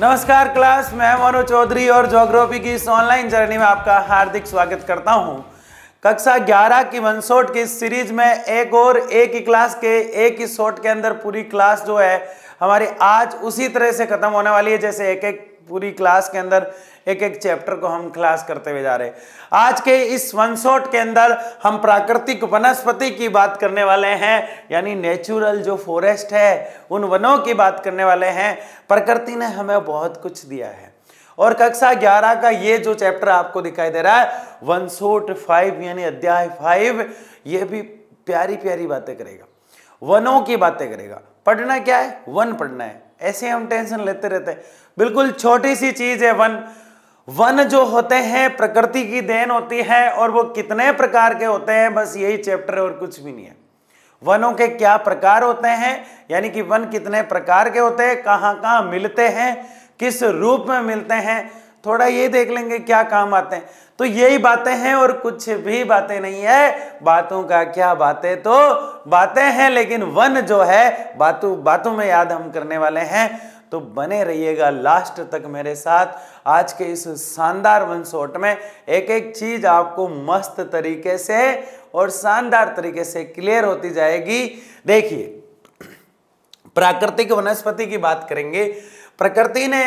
नमस्कार क्लास मैं मनु चौधरी और जोग्राफी की इस ऑनलाइन जर्नी में आपका हार्दिक स्वागत करता हूं कक्षा 11 की वन शॉट की सीरीज में एक और एक ही क्लास के एक ही शॉट के अंदर पूरी क्लास जो है हमारी आज उसी तरह से खत्म होने वाली है जैसे एक एक पूरी क्लास के अंदर एक एक चैप्टर को हम क्लास करते हुए जा रहे हैं आज के इस वन शॉट के अंदर हम प्राकृतिक वनस्पति की बात करने वाले हैं यानी नेचुरल जो फॉरेस्ट है उन वनों की बात करने वाले हैं प्रकृति ने हमें बहुत कुछ दिया है और कक्षा 11 का ये जो चैप्टर आपको दिखाई दे रहा है वन शॉट फाइव यानी अध्याय फाइव ये भी प्यारी प्यारी बातें करेगा वनों की बातें करेगा पढ़ना क्या है वन पढ़ना है ऐसे हम टेंशन लेते रहते हैं बिल्कुल छोटी सी चीज है वन वन जो होते हैं प्रकृति की देन होती है और वो कितने प्रकार के होते हैं बस यही चैप्टर और कुछ भी नहीं है वनों के क्या प्रकार होते हैं यानी कि वन कितने प्रकार के होते हैं कहाँ कहाँ मिलते हैं किस रूप में मिलते हैं थोड़ा ये देख लेंगे क्या काम आते हैं तो यही बातें हैं और कुछ भी बातें नहीं है बातों का क्या बातें तो बातें हैं लेकिन वन जो है बातों बातों में याद हम करने वाले हैं तो बने रहिएगा लास्ट तक मेरे साथ आज के इस शानदार वन शॉट में एक एक चीज़ आपको मस्त तरीके से और शानदार तरीके से क्लियर होती जाएगी देखिए प्राकृतिक वनस्पति की बात करेंगे प्रकृति ने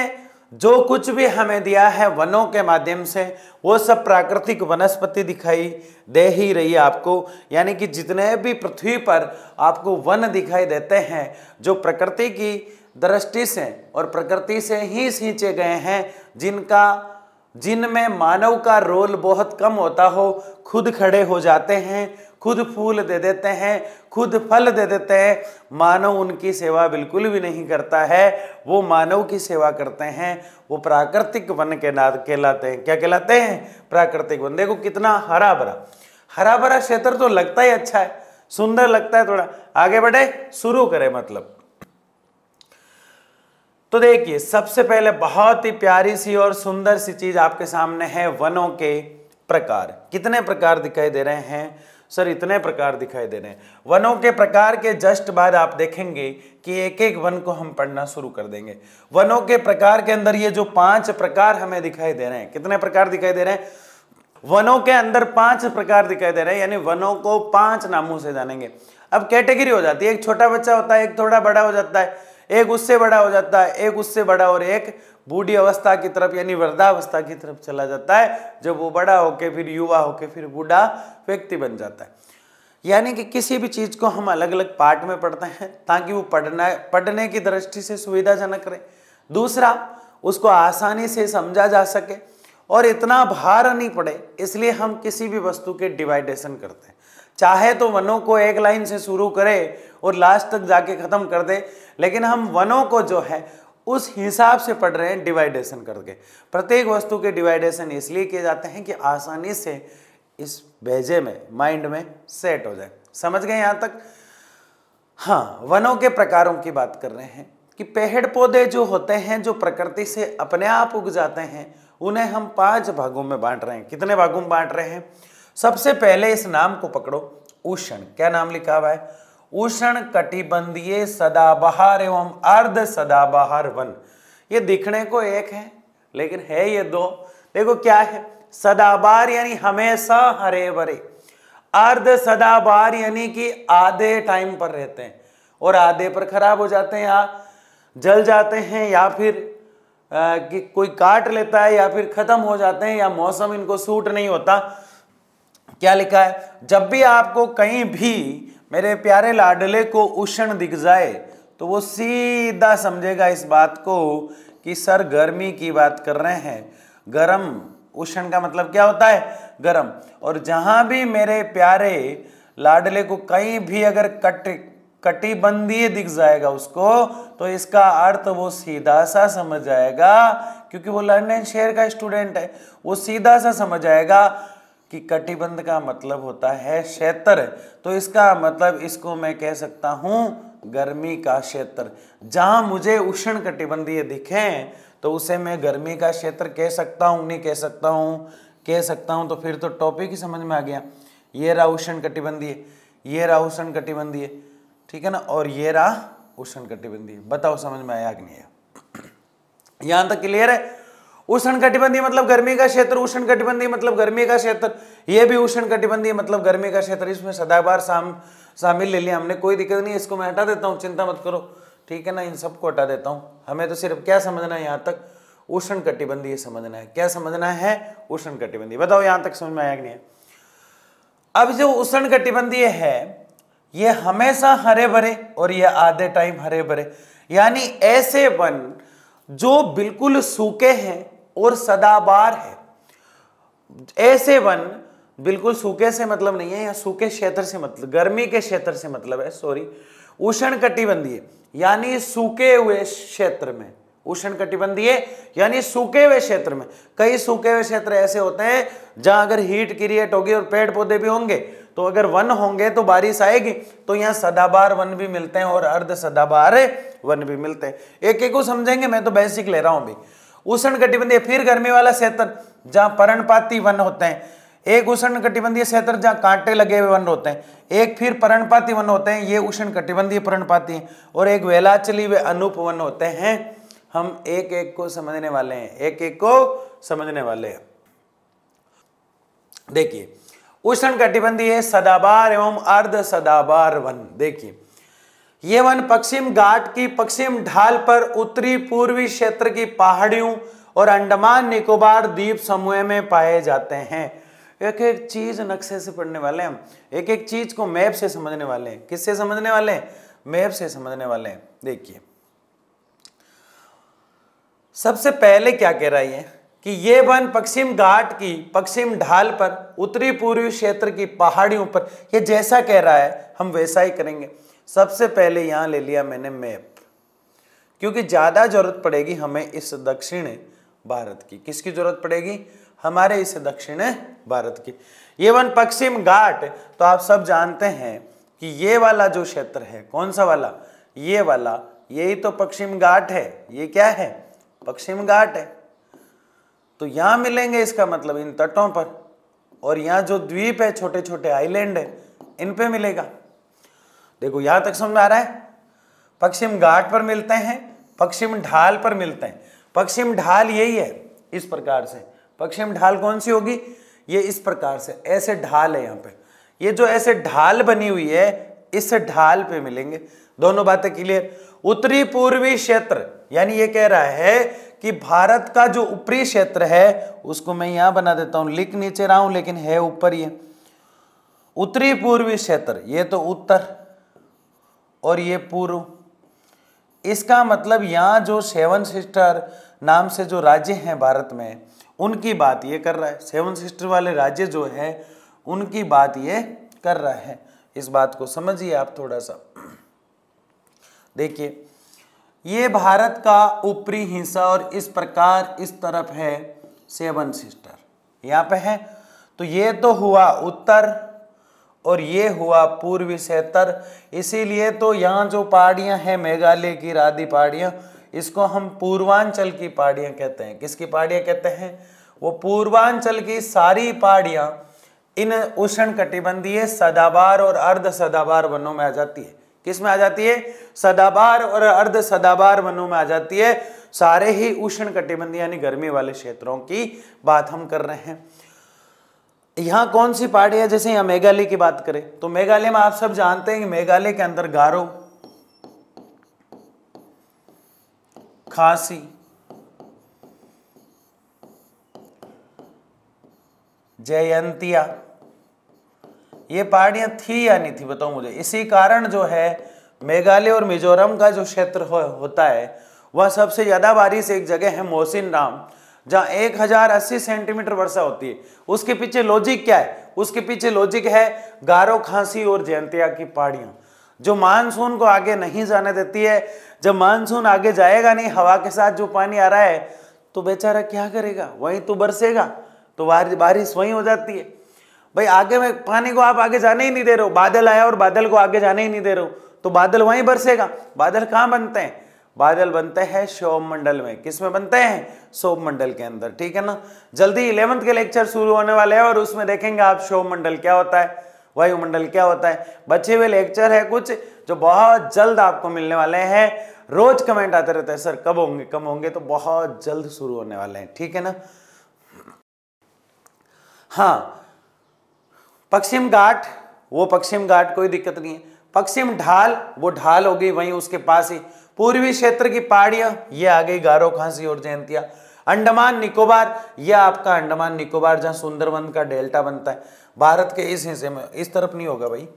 जो कुछ भी हमें दिया है वनों के माध्यम से वो सब प्राकृतिक वनस्पति दिखाई दे ही रही है आपको यानी कि जितने भी पृथ्वी पर आपको वन दिखाई देते हैं जो प्रकृति की दृष्टि से और प्रकृति से ही सींचे गए हैं जिनका जिनमें मानव का रोल बहुत कम होता हो खुद खड़े हो जाते हैं खुद फूल दे देते हैं खुद फल दे देते हैं मानव उनकी सेवा बिल्कुल भी नहीं करता है वो मानव की सेवा करते हैं वो प्राकृतिक वन के नाद कहलाते हैं क्या कहलाते हैं प्राकृतिक वन देखो कितना हरा भरा हरा भरा क्षेत्र तो लगता ही अच्छा है सुंदर लगता है थोड़ा आगे बढ़े शुरू करें मतलब तो देखिए सबसे पहले बहुत ही प्यारी सी और सुंदर सी चीज आपके सामने है वनों के प्रकार कितने प्रकार दिखाई दे रहे हैं सर इतने प्रकार दिखाई दे रहे हैं वनों के प्रकार के जस्ट बाद आप देखेंगे कि एक एक वन को हम पढ़ना शुरू कर देंगे वनों के प्रकार के अंदर ये जो पांच प्रकार हमें दिखाई दे रहे हैं कितने प्रकार दिखाई दे रहे हैं वनों के अंदर पांच प्रकार दिखाई दे रहे हैं यानी वनों को पांच नामों से जानेंगे अब कैटेगरी हो जाती है एक छोटा बच्चा होता है एक थोड़ा बड़ा हो जाता है एक उससे बड़ा हो जाता है एक उससे बड़ा और एक बूढ़ी अवस्था की तरफ यानी वृद्धावस्था की तरफ चला जाता है जब वो बड़ा होके फिर युवा होके फिर बूढ़ा व्यक्ति बन जाता है यानी कि किसी भी चीज़ को हम अलग अलग पार्ट में पढ़ते हैं ताकि वो पढ़ना पढ़ने की दृष्टि से सुविधाजनक रहे दूसरा उसको आसानी से समझा जा सके और इतना भार नहीं पड़े इसलिए हम किसी भी वस्तु के डिवाइडेशन करते हैं चाहे तो वनों को एक लाइन से शुरू करें और लास्ट तक जाके ख़त्म कर दे लेकिन हम वनों को जो है उस हिसाब से पढ़ रहे हैं डिवाइडेशन करके प्रत्येक वस्तु के डिवाइडेशन इसलिए किए जाते हैं कि आसानी से इस भेजे में माइंड में सेट हो जाए समझ गए यहां तक हाँ वनों के प्रकारों की बात कर रहे हैं कि पेड़ पौधे जो होते हैं जो प्रकृति से अपने आप उग जाते हैं उन्हें हम पांच भागों में बांट रहे हैं कितने भागों में बांट रहे हैं सबसे पहले इस नाम को पकड़ो उषण क्या नाम लिखा हुआ है उष्ण कटिबंधीय सदाबहार एवं अर्ध सदाबहार वन ये दिखने को एक है लेकिन है ये दो देखो क्या है सदाबार यानी हमेशा हरे भरे अर्ध सदाबार यानी कि आधे टाइम पर रहते हैं और आधे पर खराब हो जाते हैं या जल जाते हैं या फिर आ, कि कोई काट लेता है या फिर खत्म हो जाते हैं या मौसम इनको सूट नहीं होता क्या लिखा है जब भी आपको कहीं भी मेरे प्यारे लाडले को उष्ण दिख जाए तो वो सीधा समझेगा इस बात को कि सर गर्मी की बात कर रहे हैं गरम उष्ण का मतलब क्या होता है गरम और जहाँ भी मेरे प्यारे लाडले को कहीं भी अगर कट कटिबंधीय दिख जाएगा उसको तो इसका अर्थ वो सीधा सा समझ जाएगा क्योंकि वो लंडन शहर का स्टूडेंट है वो सीधा सा समझ जाएगा कि कटिबंध का मतलब होता है क्षेत्र तो इसका मतलब इसको मैं कह सकता हूं गर्मी का क्षेत्र जहां मुझे उष्ण कटिबंधीय दिखे तो उसे मैं गर्मी का क्षेत्र कह सकता हूं नहीं कह सकता हूं कह सकता हूं तो फिर तो टॉपिक ही समझ में आ गया ये रहा उष्ण कटिबंधीय ये रहा उष्ण कटिबंधीय ठीक है ना और ये रहा उष्ण कटिबंधीय बताओ समझ में आया कि नहीं आया यहां तक क्लियर है उष्ण कटिबंधीय मतलब गर्मी का क्षेत्र उष्ण कटिबंधीय मतलब गर्मी का क्षेत्र ये भी उष्ण कटिबंधीय मतलब गर्मी का क्षेत्र इसमें सदाबार शाम शामिल ले लिया हमने कोई दिक्कत नहीं इसको मैं हटा देता हूँ चिंता मत करो ठीक है ना इन सबको हटा देता हूँ हमें तो सिर्फ क्या समझना है यहाँ तक उष्ण कटिबंधीय समझना है क्या समझना है उष्ण कटिबंधीय बताओ यहाँ तक समझ में आया कि नहीं अब जो उष्ण कटिबंधीय है ये हमेशा हरे भरे और ये आधे टाइम हरे भरे यानी ऐसे वन जो बिल्कुल सूखे हैं और सदाबार है ऐसे वन बिल्कुल सूखे से मतलब नहीं है या सूखे क्षेत्र से मतलब गर्मी के क्षेत्र से मतलब है सॉरी उष्ण कटिबंधीय यानी सूखे हुए क्षेत्र में उष्ण कटिबंधीय यानी सूखे हुए क्षेत्र में कई सूखे हुए क्षेत्र ऐसे होते हैं जहां अगर हीट क्रिएट होगी और पेड़ पौधे भी होंगे तो अगर वन होंगे तो बारिश आएगी तो यहां सदाबार वन भी मिलते हैं और अर्ध सदाबार वन भी मिलते हैं एक एक को समझेंगे मैं तो बेसिक ले रहा हूं भी उष्ण कटिबंधीय फिर गर्मी वाला क्षेत्र जहाँ पर्णपाती वन होते हैं एक उष्ण कटिबंधीय क्षेत्र जहाँ कांटे लगे हुए वन होते हैं एक फिर पर्णपाती वन होते हैं ये उष्ण कटिबंधीय पर्णपाती है और एक वेलाचली व वे अनूप वन होते हैं हम एक एक को समझने वाले हैं एक एक को समझने वाले हैं देखिए उष्ण कटिबंधीय सदाबार एवं अर्ध सदाबार वन देखिए ये वन पश्चिम घाट की पश्चिम ढाल पर उत्तरी पूर्वी क्षेत्र की पहाड़ियों और अंडमान निकोबार द्वीप समूह में पाए जाते हैं एक एक चीज नक्शे से पढ़ने वाले हैं एक एक चीज को मैप से समझने वाले हैं किससे समझने वाले हैं मैप से समझने वाले हैं देखिए सबसे पहले क्या कह रहा है कि ये वन पश्चिम घाट की पश्चिम ढाल पर उत्तरी पूर्वी क्षेत्र की पहाड़ियों पर ये जैसा कह रहा है हम वैसा ही करेंगे सबसे पहले यहाँ ले लिया मैंने मैप क्योंकि ज़्यादा जरूरत पड़ेगी हमें इस दक्षिण भारत की किसकी जरूरत पड़ेगी हमारे इस दक्षिण भारत की ये वन पश्चिम घाट तो आप सब जानते हैं कि ये वाला जो क्षेत्र है कौन सा वाला ये वाला यही तो पश्चिम घाट है ये क्या है पश्चिम घाट है तो यहां मिलेंगे इसका मतलब इन तटों पर और यहां जो द्वीप है छोटे छोटे आइलैंड है इन पे मिलेगा देखो यहां तक समझ में आ रहा है पश्चिम घाट पर मिलते हैं पश्चिम ढाल पर मिलते हैं पश्चिम ढाल यही है इस प्रकार से पश्चिम ढाल कौन सी होगी ये इस प्रकार से ऐसे ढाल है यहाँ पे ये जो ऐसे ढाल बनी हुई है इस ढाल पे मिलेंगे दोनों बातें क्लियर उत्तरी पूर्वी क्षेत्र यानी ये कह रहा है कि भारत का जो ऊपरी क्षेत्र है उसको मैं यहां बना देता हूं लिख नीचे रहा हूं लेकिन है ऊपर ये उत्तरी पूर्वी क्षेत्र ये तो उत्तर और ये पूर्व इसका मतलब यहाँ जो सेवन सिस्टर नाम से जो राज्य हैं भारत में उनकी बात ये कर रहा है सेवन सिस्टर वाले राज्य जो हैं उनकी बात ये कर रहा है इस बात को समझिए आप थोड़ा सा देखिए ये भारत का ऊपरी हिस्सा और इस प्रकार इस तरफ है सेवन सिस्टर यहाँ पे है तो ये तो हुआ उत्तर और ये हुआ पूर्वी सेतर इसीलिए तो यहाँ जो पहाड़ियाँ हैं मेघालय की रादी पहाड़ियाँ इसको हम पूर्वांचल की पहाड़ियाँ कहते हैं किसकी पहाड़ियाँ कहते हैं वो पूर्वांचल की सारी पहाड़ियाँ इन उष्ण कटिबंधीय सदाबार और अर्ध सदाबार वनों में आ जाती है किस में आ जाती है सदाबार और अर्ध सदाबार वनों में आ जाती है सारे ही उष्ण कटिबंध यानी गर्मी वाले क्षेत्रों की बात हम कर रहे हैं यहाँ कौन सी पहाड़ी है जैसे यहाँ मेघालय की बात करें तो मेघालय में आप सब जानते हैं कि मेघालय के अंदर गारो खासी जयंतिया ये पहाड़ियां थी या नहीं थी बताओ मुझे इसी कारण जो है मेघालय और मिजोरम का जो क्षेत्र हो, होता है वह सबसे ज़्यादा बारिश एक जगह है मोहसिन राम जहां अस्सी सेंटीमीटर वर्षा होती है उसके पीछे लॉजिक क्या है उसके पीछे लॉजिक है गारो खांसी और जयंतिया की पहाड़ियां जो मानसून को आगे नहीं जाने देती है जब मानसून आगे जाएगा नहीं हवा के साथ जो पानी आ रहा है तो बेचारा क्या करेगा वहीं तो बरसेगा तो बारिश वहीं हो जाती है भाई आगे में पानी को आप आगे जाने ही नहीं दे रहे हो बादल आया और बादल को आगे जाने ही नहीं दे रहे हो तो बादल वहीं बरसेगा बादल कहाँ बनते हैं बादल बनते हैं मंडल में किस में बनते हैं मंडल के अंदर ठीक है ना जल्दी इलेवंथ के लेक्चर शुरू होने वाले हैं और उसमें देखेंगे आप मंडल क्या होता है वायुमंडल क्या होता है बचे हुए लेक्चर है कुछ जो बहुत जल्द आपको मिलने वाले हैं रोज कमेंट आते रहते हैं सर कब होंगे कब होंगे तो बहुत जल्द शुरू होने वाले हैं ठीक है ना हाँ पश्चिम घाट वो पश्चिम घाट कोई दिक्कत नहीं है पश्चिम ढाल वो ढाल होगी वहीं उसके पास ही पूर्वी क्षेत्र की पहाड़ियां ये आ गई गारो खांसी और जयंतिया अंडमान निकोबार यह आपका अंडमान निकोबार जहां सुंदरबन का डेल्टा बनता है भारत के इस हिस्से में इस तरफ नहीं होगा भाई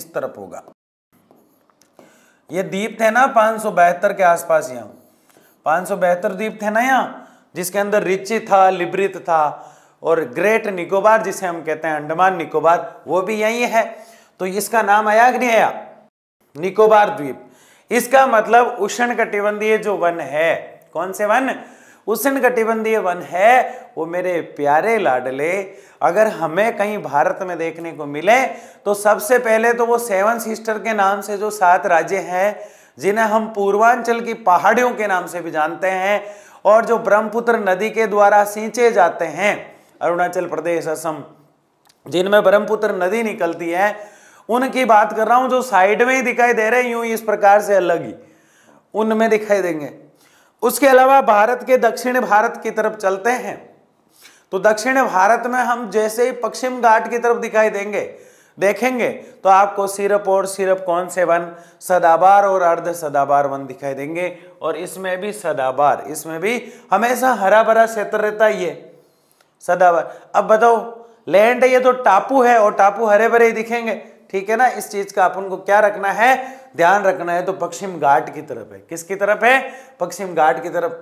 इस तरफ होगा ये द्वीप थे ना पांच के आसपास यहां पांच द्वीप थे ना यहां जिसके अंदर रिचि था लिब्रित था और ग्रेट निकोबार जिसे हम कहते हैं अंडमान निकोबार वो भी यही है तो इसका नाम आया कि नहीं आया निकोबार द्वीप इसका मतलब उष्ण कटिबंधीय जो वन है कौन से वन उष्ण कटिबंधीय वन है वो मेरे प्यारे लाडले अगर हमें कहीं भारत में देखने को मिले तो सबसे पहले तो वो सेवन सिस्टर के नाम से जो सात राज्य हैं जिन्हें हम पूर्वांचल की पहाड़ियों के नाम से भी जानते हैं और जो ब्रह्मपुत्र नदी के द्वारा सींचे जाते हैं अरुणाचल प्रदेश असम जिनमें ब्रह्मपुत्र नदी निकलती है उनकी बात कर रहा हूं जो साइड में ही दिखाई दे रहे हैं यूं इस प्रकार से अलग ही उनमें दिखाई देंगे उसके अलावा भारत के दक्षिण भारत की तरफ चलते हैं तो दक्षिण भारत में हम जैसे ही पश्चिम घाट की तरफ दिखाई देंगे देखेंगे तो आपको सिरप और सिरप कौन से वन सदाबार और अर्ध सदाबार वन दिखाई देंगे और इसमें भी सदाबार इसमें भी हमेशा हरा भरा क्षेत्र रहता ही है सदाबार अब बताओ लैंड ये तो टापू है और टापू हरे भरे ही दिखेंगे ठीक है ना इस चीज का अपन को क्या रखना है ध्यान रखना है तो पश्चिम घाट की तरफ है किसकी तरफ है पश्चिम घाट की तरफ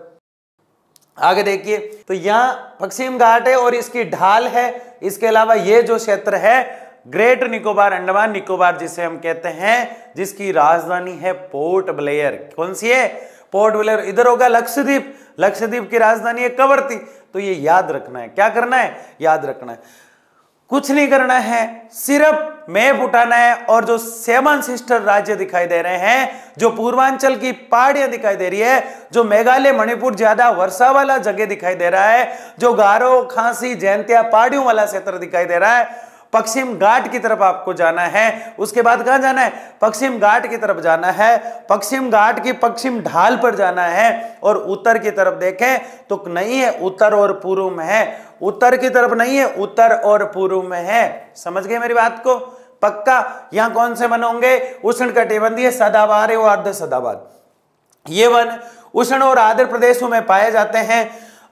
आगे देखिए तो यहाँ पश्चिम घाट है और इसकी ढाल है इसके अलावा ये जो क्षेत्र है ग्रेट निकोबार अंडमान निकोबार जिसे हम कहते हैं जिसकी राजधानी है पोर्ट ब्लेयर कौन सी है पोर्ट ब्लेयर इधर होगा लक्षद्वीप लक्षद्वीप की राजधानी है कवर्ती तो ये याद रखना है क्या करना है याद रखना है कुछ नहीं करना है सिर्फ मैप उठाना है और जो सेवन सिस्टर राज्य दिखाई दे रहे हैं जो पूर्वांचल की पहाड़ियां दिखाई दे रही है जो मेघालय मणिपुर ज्यादा वर्षा वाला जगह दिखाई दे रहा है जो गारो खांसी जैनतिया पहाड़ियों वाला क्षेत्र दिखाई दे रहा है पश्चिम घाट की तरफ आपको जाना है उसके बाद कहा जाना है पश्चिम घाट की तरफ जाना है पश्चिम घाट की पश्चिम ढाल पर जाना है और उत्तर की तरफ देखें तो नहीं है उत्तर और पूर्व में है उत्तर की तरफ नहीं है उत्तर और पूर्व में है समझ गए मेरी बात को पक्का यहां कौन से वन होंगे उष्ण कटिबंधीय सदाबार और अर्ध सदाबार ये वन उष्ण और आंध्र प्रदेशों में पाए जाते हैं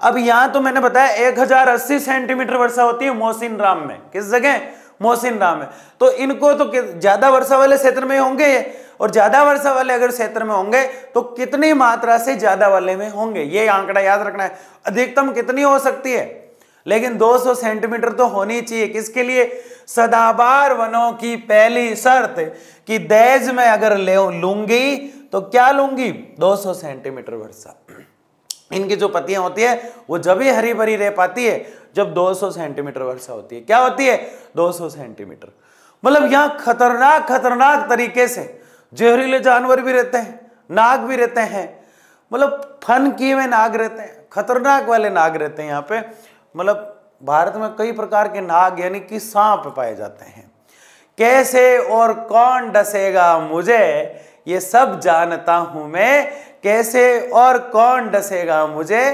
अब यहां तो मैंने बताया 1080 सेंटीमीटर वर्षा होती है मोहसिन राम में किस जगह मोहसिन राम में तो इनको तो ज्यादा वर्षा वाले क्षेत्र में होंगे और ज्यादा वर्षा वाले अगर क्षेत्र में होंगे तो कितनी मात्रा से ज्यादा वाले में होंगे ये आंकड़ा याद रखना है अधिकतम कितनी हो सकती है लेकिन 200 सेंटीमीटर तो होनी चाहिए किसके लिए सदाबार वनों की पहली शर्त कि दहेज में अगर ले लूंगी तो क्या लूंगी 200 सेंटीमीटर वर्षा इनकी जो पत्तियां होती है वो जब ही हरी भरी रह पाती है जब 200 सेंटीमीटर वर्षा होती है क्या होती है 200 सेंटीमीटर मतलब यहाँ खतरनाक खतरनाक तरीके से जहरीले जानवर भी रहते हैं नाग भी रहते हैं मतलब फन किए हुए नाग रहते हैं खतरनाक वाले नाग रहते हैं यहाँ पे मतलब भारत में कई प्रकार के नाग यानी कि सांप पाए जाते हैं कैसे और कौन डसेगा मुझे ये सब जानता हूं मैं कैसे और कौन डसेगा मुझे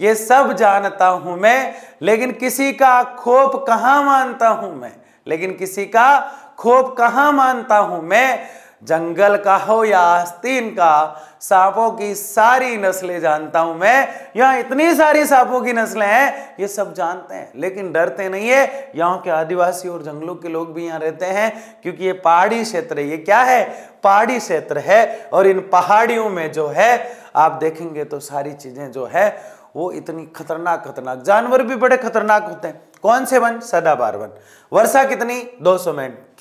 ये सब जानता हूं मैं लेकिन किसी का खोप कहां मानता हूं मैं लेकिन किसी का खोप कहां मानता हूं मैं जंगल का हो या आस्तीन का सांपों की सारी नस्लें जानता हूं मैं यहाँ इतनी सारी सांपों की नस्लें हैं ये सब जानते हैं लेकिन डरते नहीं है यहाँ के आदिवासी और जंगलों के लोग भी यहाँ रहते हैं क्योंकि ये पहाड़ी क्षेत्र है ये क्या है पहाड़ी क्षेत्र है और इन पहाड़ियों में जो है आप देखेंगे तो सारी चीजें जो है वो इतनी खतरनाक खतरनाक जानवर भी बड़े खतरनाक होते हैं कौन से वन सदाबार वन वर्षा कितनी 200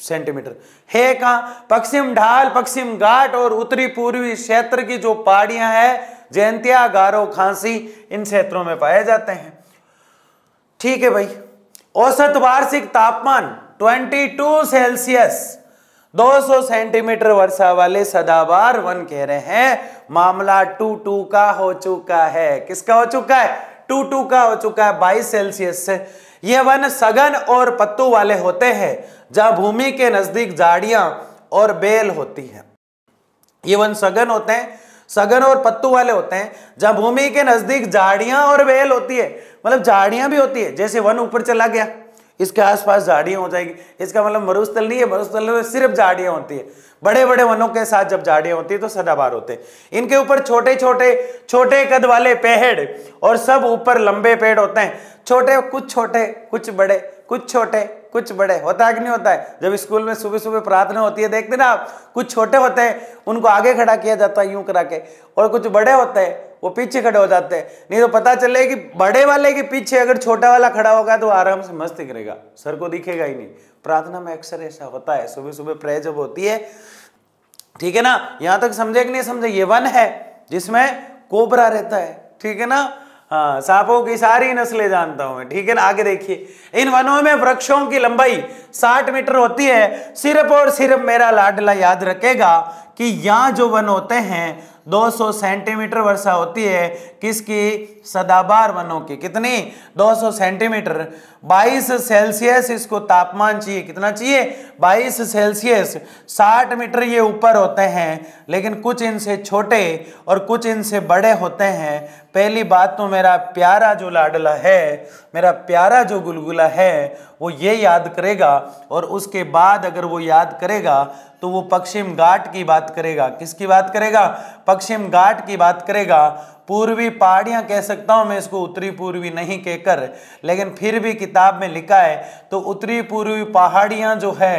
सेंटीमीटर है कहा पश्चिम ढाल पश्चिम घाट और उत्तरी पूर्वी क्षेत्र की जो पहाड़ियां हैं जयंतिया गारो खांसी इन क्षेत्रों में पाए जाते हैं ठीक है भाई औसत वार्षिक तापमान 22 सेल्सियस 200 सेंटीमीटर वर्षा वाले सदाबार वन कह रहे हैं मामला टू टू का हो चुका है किसका हो चुका है टू टू का हो चुका है 22 सेल्सियस से ये वन सघन और पत्तों वाले होते हैं जहां भूमि के नज़दीक झाड़ियां और बेल होती है ये वन सघन होते हैं सघन और पत्तू वाले होते हैं जहां भूमि के नज़दीक झाड़ियां और बेल होती है मतलब झाड़ियां भी होती है जैसे वन ऊपर चला गया इसके आसपास झाड़ियाँ हो जाएगी इसका मतलब मरुस्थल नहीं है मरुस्थल में सिर्फ झाड़ियाँ होती है बड़े बड़े वनों के साथ जब झाड़ियाँ होती है तो सदाबार होते हैं इनके ऊपर छोटे छोटे छोटे कद वाले पेड़ और सब ऊपर लंबे पेड़ होते हैं छोटे कुछ छोटे कुछ बड़े कुछ छोटे कुछ बड़े होता है कि नहीं होता है जब स्कूल में सुबह सुबह प्रार्थना होती है देखते ना आप कुछ छोटे होते हैं उनको आगे खड़ा किया जाता है यूं करा के और कुछ बड़े होते हैं वो पीछे खड़े हो जाते हैं नहीं तो पता चले कि बड़े वाले के पीछे अगर छोटा वाला खड़ा होगा तो आराम से मस्त करेगा सर को दिखेगा ही नहीं प्रार्थना में अक्सर ऐसा होता है सुबह सुबह प्रे जब होती है ठीक है ना यहां तक समझे कि नहीं समझे ये वन है जिसमें कोबरा रहता है ठीक है ना हाँ सांपों की सारी नस्लें जानता हूं मैं ठीक है ना आगे देखिए इन वनों में वृक्षों की लंबाई 60 मीटर होती है सिर्फ और सिर्फ मेरा लाडला याद रखेगा कि यहाँ जो वन होते हैं 200 सेंटीमीटर वर्षा होती है किसकी सदाबार वनों की कितनी 200 सेंटीमीटर 22 सेल्सियस इसको तापमान चाहिए कितना चाहिए 22 सेल्सियस 60 मीटर ये ऊपर होते हैं लेकिन कुछ इनसे छोटे और कुछ इनसे बड़े होते हैं पहली बात तो मेरा प्यारा जो लाडला है मेरा प्यारा जो गुलगुला है वो ये याद करेगा और उसके बाद अगर वो याद करेगा तो वो पश्चिम घाट की बात करेगा किसकी बात करेगा पश्चिम घाट की बात करेगा पूर्वी पहाड़ियाँ कह सकता हूँ मैं इसको उत्तरी पूर्वी नहीं कहकर लेकिन फिर भी किताब में लिखा है तो उत्तरी पूर्वी पहाड़ियाँ जो है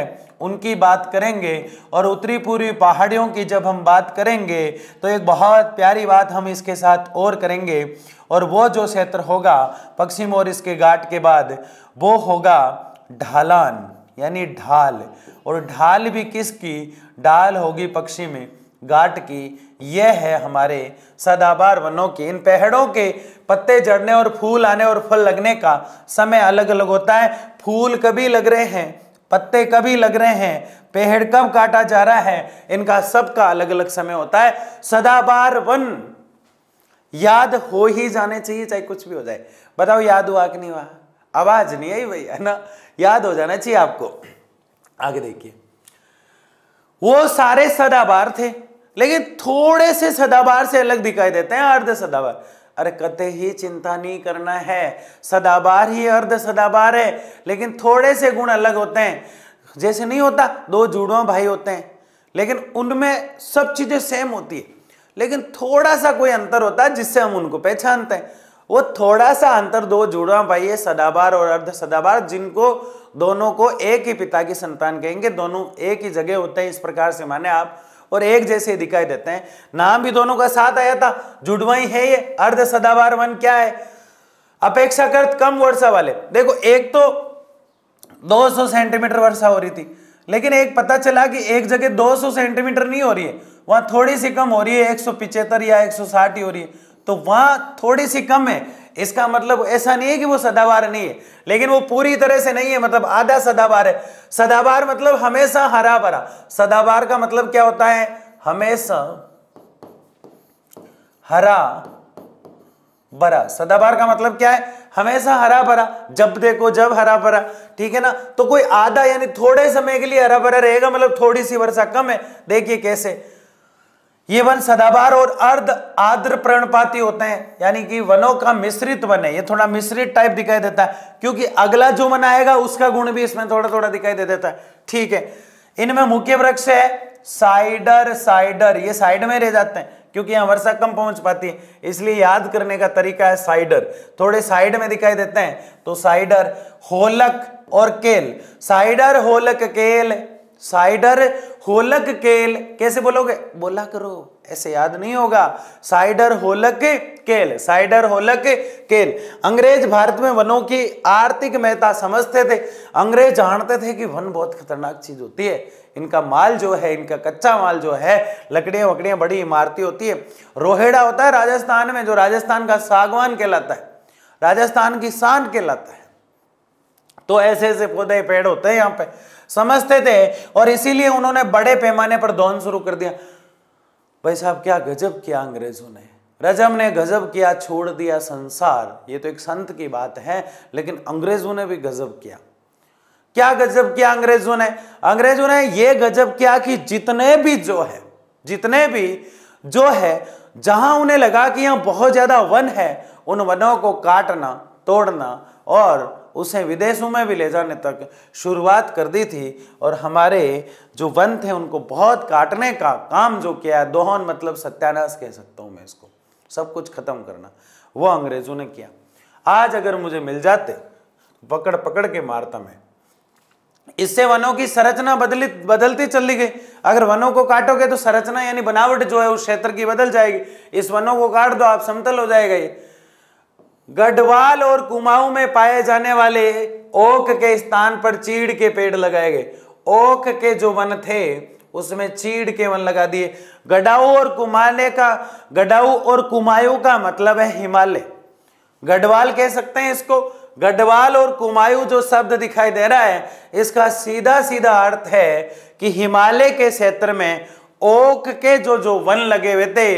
उनकी बात करेंगे और उत्तरी पूर्वी पहाड़ियों की जब हम बात करेंगे तो एक बहुत प्यारी बात हम इसके साथ और करेंगे और वो जो क्षेत्र होगा पश्चिम और इसके घाट के बाद वो होगा ढालान यानी ढाल और ढाल भी किसकी ढाल होगी पक्षी में गाट की यह है हमारे सदाबार वनों की इन पेड़ों के पत्ते जड़ने और फूल आने और फल लगने का समय अलग अलग होता है फूल कभी लग रहे हैं पत्ते कभी लग रहे हैं पेड़ कब काटा जा रहा है इनका सबका अलग अलग समय होता है सदाबार वन याद हो ही जाने चाहिए चाहे कुछ भी हो जाए बताओ याद हुआ कि नहीं हुआ आवाज नहीं आई भाई है ना याद हो जाना चाहिए आपको आगे देखिए वो सारे सदाबार थे लेकिन थोड़े से सदाबार से अलग दिखाई देते हैं अर्ध सदाबार अरे कते ही चिंता नहीं करना है सदाबार ही अर्ध सदाबार है लेकिन थोड़े से गुण अलग होते हैं जैसे नहीं होता दो जुड़वा भाई होते हैं लेकिन उनमें सब चीजें सेम होती है लेकिन थोड़ा सा कोई अंतर होता है जिससे हम उनको पहचानते हैं वो थोड़ा सा अंतर दो जुड़वा है सदाबार और अर्ध सदाबार जिनको दोनों को एक ही पिता की संतान कहेंगे दोनों एक ही जगह होते हैं इस प्रकार से माने आप और एक जैसे दिखाई देते हैं नाम भी दोनों का साथ आया था जुड़वा ही है ये अर्ध सदाबार वन क्या है अपेक्षाकृत कम वर्षा वाले देखो एक तो 200 सेंटीमीटर वर्षा हो रही थी लेकिन एक पता चला कि एक जगह 200 सेंटीमीटर नहीं हो रही है वहां थोड़ी सी कम हो रही है एक या एक ही हो रही है तो वहां थोड़ी सी कम है इसका मतलब ऐसा नहीं है कि वो सदाबार नहीं है लेकिन वो पूरी तरह से नहीं है मतलब आधा सदाबार है सदाबार मतलब हमेशा हरा भरा सदाबार का मतलब क्या होता है हमेशा हरा भरा सदाबार का मतलब क्या है हमेशा हरा भरा जब देखो जब हरा भरा ठीक है ना तो कोई आधा यानी थोड़े समय के लिए हरा भरा रहेगा मतलब थोड़ी सी वर्षा कम है देखिए कैसे ये वन सदाबहार और अर्ध आर्द्र प्रणपाती होते हैं यानी कि वनों का मिश्रित वन है ये थोड़ा मिश्रित टाइप दिखाई देता है क्योंकि अगला जो वन आएगा उसका गुण भी इसमें थोड़ा थोड़ा दिखाई दे देता है ठीक है इनमें मुख्य वृक्ष है साइडर साइडर ये साइड में रह जाते हैं क्योंकि यहां वर्षा कम पहुंच पाती है इसलिए याद करने का तरीका है साइडर थोड़े साइड में दिखाई देते हैं तो साइडर होलक और केल साइडर होलक केल साइडर होलक केल कैसे बोलोगे बोला करो ऐसे याद नहीं होगा साइडर होलक केल साइडर होलक केल अंग्रेज भारत में वनों की आर्थिक महत्ता समझते थे अंग्रेज जानते थे कि वन बहुत खतरनाक चीज होती है इनका माल जो है इनका कच्चा माल जो है लकड़ियां वकड़ियां बड़ी इमारती होती है रोहेड़ा होता है राजस्थान में जो राजस्थान का सागवान कहलाता है राजस्थान की शान कहलाता है तो ऐसे ऐसे पौधे पेड़ होते हैं यहाँ पे समझते थे और इसीलिए उन्होंने बड़े पैमाने पर दौन शुरू कर दिया भाई साहब क्या गजब किया अंग्रेजों ने रजम ने गजब किया छोड़ दिया संसार ये तो एक संत की बात है लेकिन अंग्रेजों ने भी गजब किया क्या गजब किया अंग्रेजों ने अंग्रेजों ने यह गजब किया कि जितने भी जो है जितने भी जो है जहां उन्हें लगा कि यहां बहुत ज्यादा वन है उन वनों को काटना तोड़ना और उसे विदेशों में भी ले जाने तक शुरुआत कर दी थी और हमारे जो वन थे उनको बहुत काटने का काम जो किया है दोहन मतलब सत्यानाश कह सकता हूँ मैं इसको सब कुछ खत्म करना वो अंग्रेजों ने किया आज अगर मुझे मिल जाते पकड़ पकड़ के मारता मैं इससे वनों की संरचना बदली बदलती चली गई अगर वनों को काटोगे तो संरचना यानी बनावट जो है उस क्षेत्र की बदल जाएगी इस वनों को काट दो आप समतल हो जाएगा ये गढ़वाल और कुमाऊं में पाए जाने वाले ओक के स्थान पर चीड़ के पेड़ लगाए गए ओक के जो वन थे उसमें चीड़ के वन लगा दिए गडाऊ और कुमाले का गडाऊ और कुमायु का मतलब है हिमालय गढ़वाल कह सकते हैं इसको गढ़वाल और कुमायु जो शब्द दिखाई दे रहा है इसका सीधा सीधा अर्थ है कि हिमालय के क्षेत्र में ओक के जो जो वन लगे हुए थे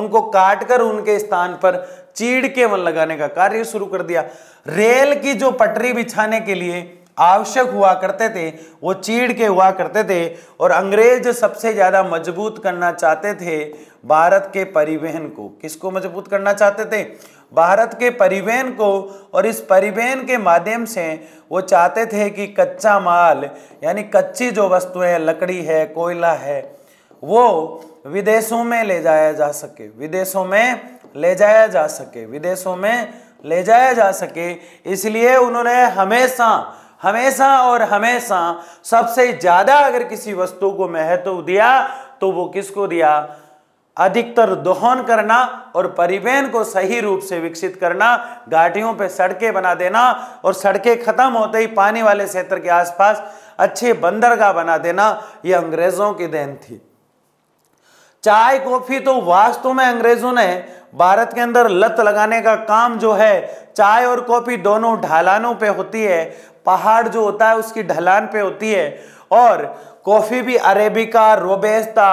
उनको काटकर उनके स्थान पर चीड़ के वन लगाने का कार्य शुरू कर दिया रेल की जो पटरी बिछाने के लिए आवश्यक हुआ करते थे वो चीड़ के हुआ करते थे और अंग्रेज सबसे ज़्यादा मजबूत करना चाहते थे भारत के परिवहन को किसको मजबूत करना चाहते थे भारत के परिवहन को और इस परिवहन के माध्यम से वो चाहते थे कि कच्चा माल यानी कच्ची जो वस्तुएं लकड़ी है कोयला है वो विदेशों में ले जाया जा सके विदेशों में ले जाया जा सके विदेशों में ले जाया जा सके इसलिए उन्होंने हमेशा हमेशा और हमेशा सबसे ज्यादा अगर किसी वस्तु को महत्व दिया तो वो किसको दिया अधिकतर दोहन करना और परिवहन को सही रूप से विकसित करना घाटियों पे सड़कें बना देना और सड़कें खत्म होते ही पानी वाले क्षेत्र के आसपास अच्छे बंदरगाह बना देना ये अंग्रेजों की देन थी चाय कॉफी तो वास्तव में अंग्रेजों ने भारत के अंदर लत लगाने का काम जो है चाय और कॉफी दोनों ढालानों पे होती है पहाड़ जो होता है उसकी ढलान पे होती है और कॉफी भी अरेबिका रोबेस्ता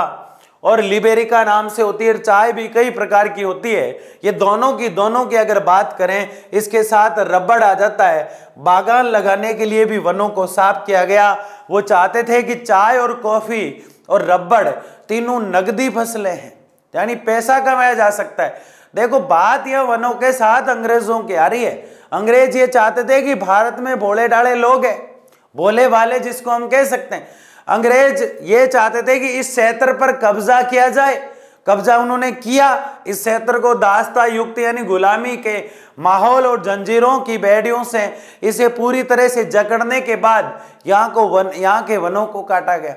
और लिबेरिका नाम से होती है चाय भी कई प्रकार की होती है ये दोनों की दोनों की अगर बात करें इसके साथ रबड़ आ जाता है बागान लगाने के लिए भी वनों को साफ किया गया वो चाहते थे कि चाय और कॉफ़ी और रबड़ तीनों नगदी फसलें हैं यानी पैसा कमाया जा सकता है देखो बात यह वनों के साथ अंग्रेजों की आ रही है अंग्रेज ये चाहते थे कि भारत में भोले डाले लोग हैं भोले भाले जिसको हम कह सकते हैं अंग्रेज ये चाहते थे कि इस क्षेत्र पर कब्जा किया जाए कब्जा उन्होंने किया इस क्षेत्र को दास्ता युक्त यानी गुलामी के माहौल और जंजीरों की बेड़ियों से इसे पूरी तरह से जकड़ने के बाद यहाँ को वन यहाँ के वनों को काटा गया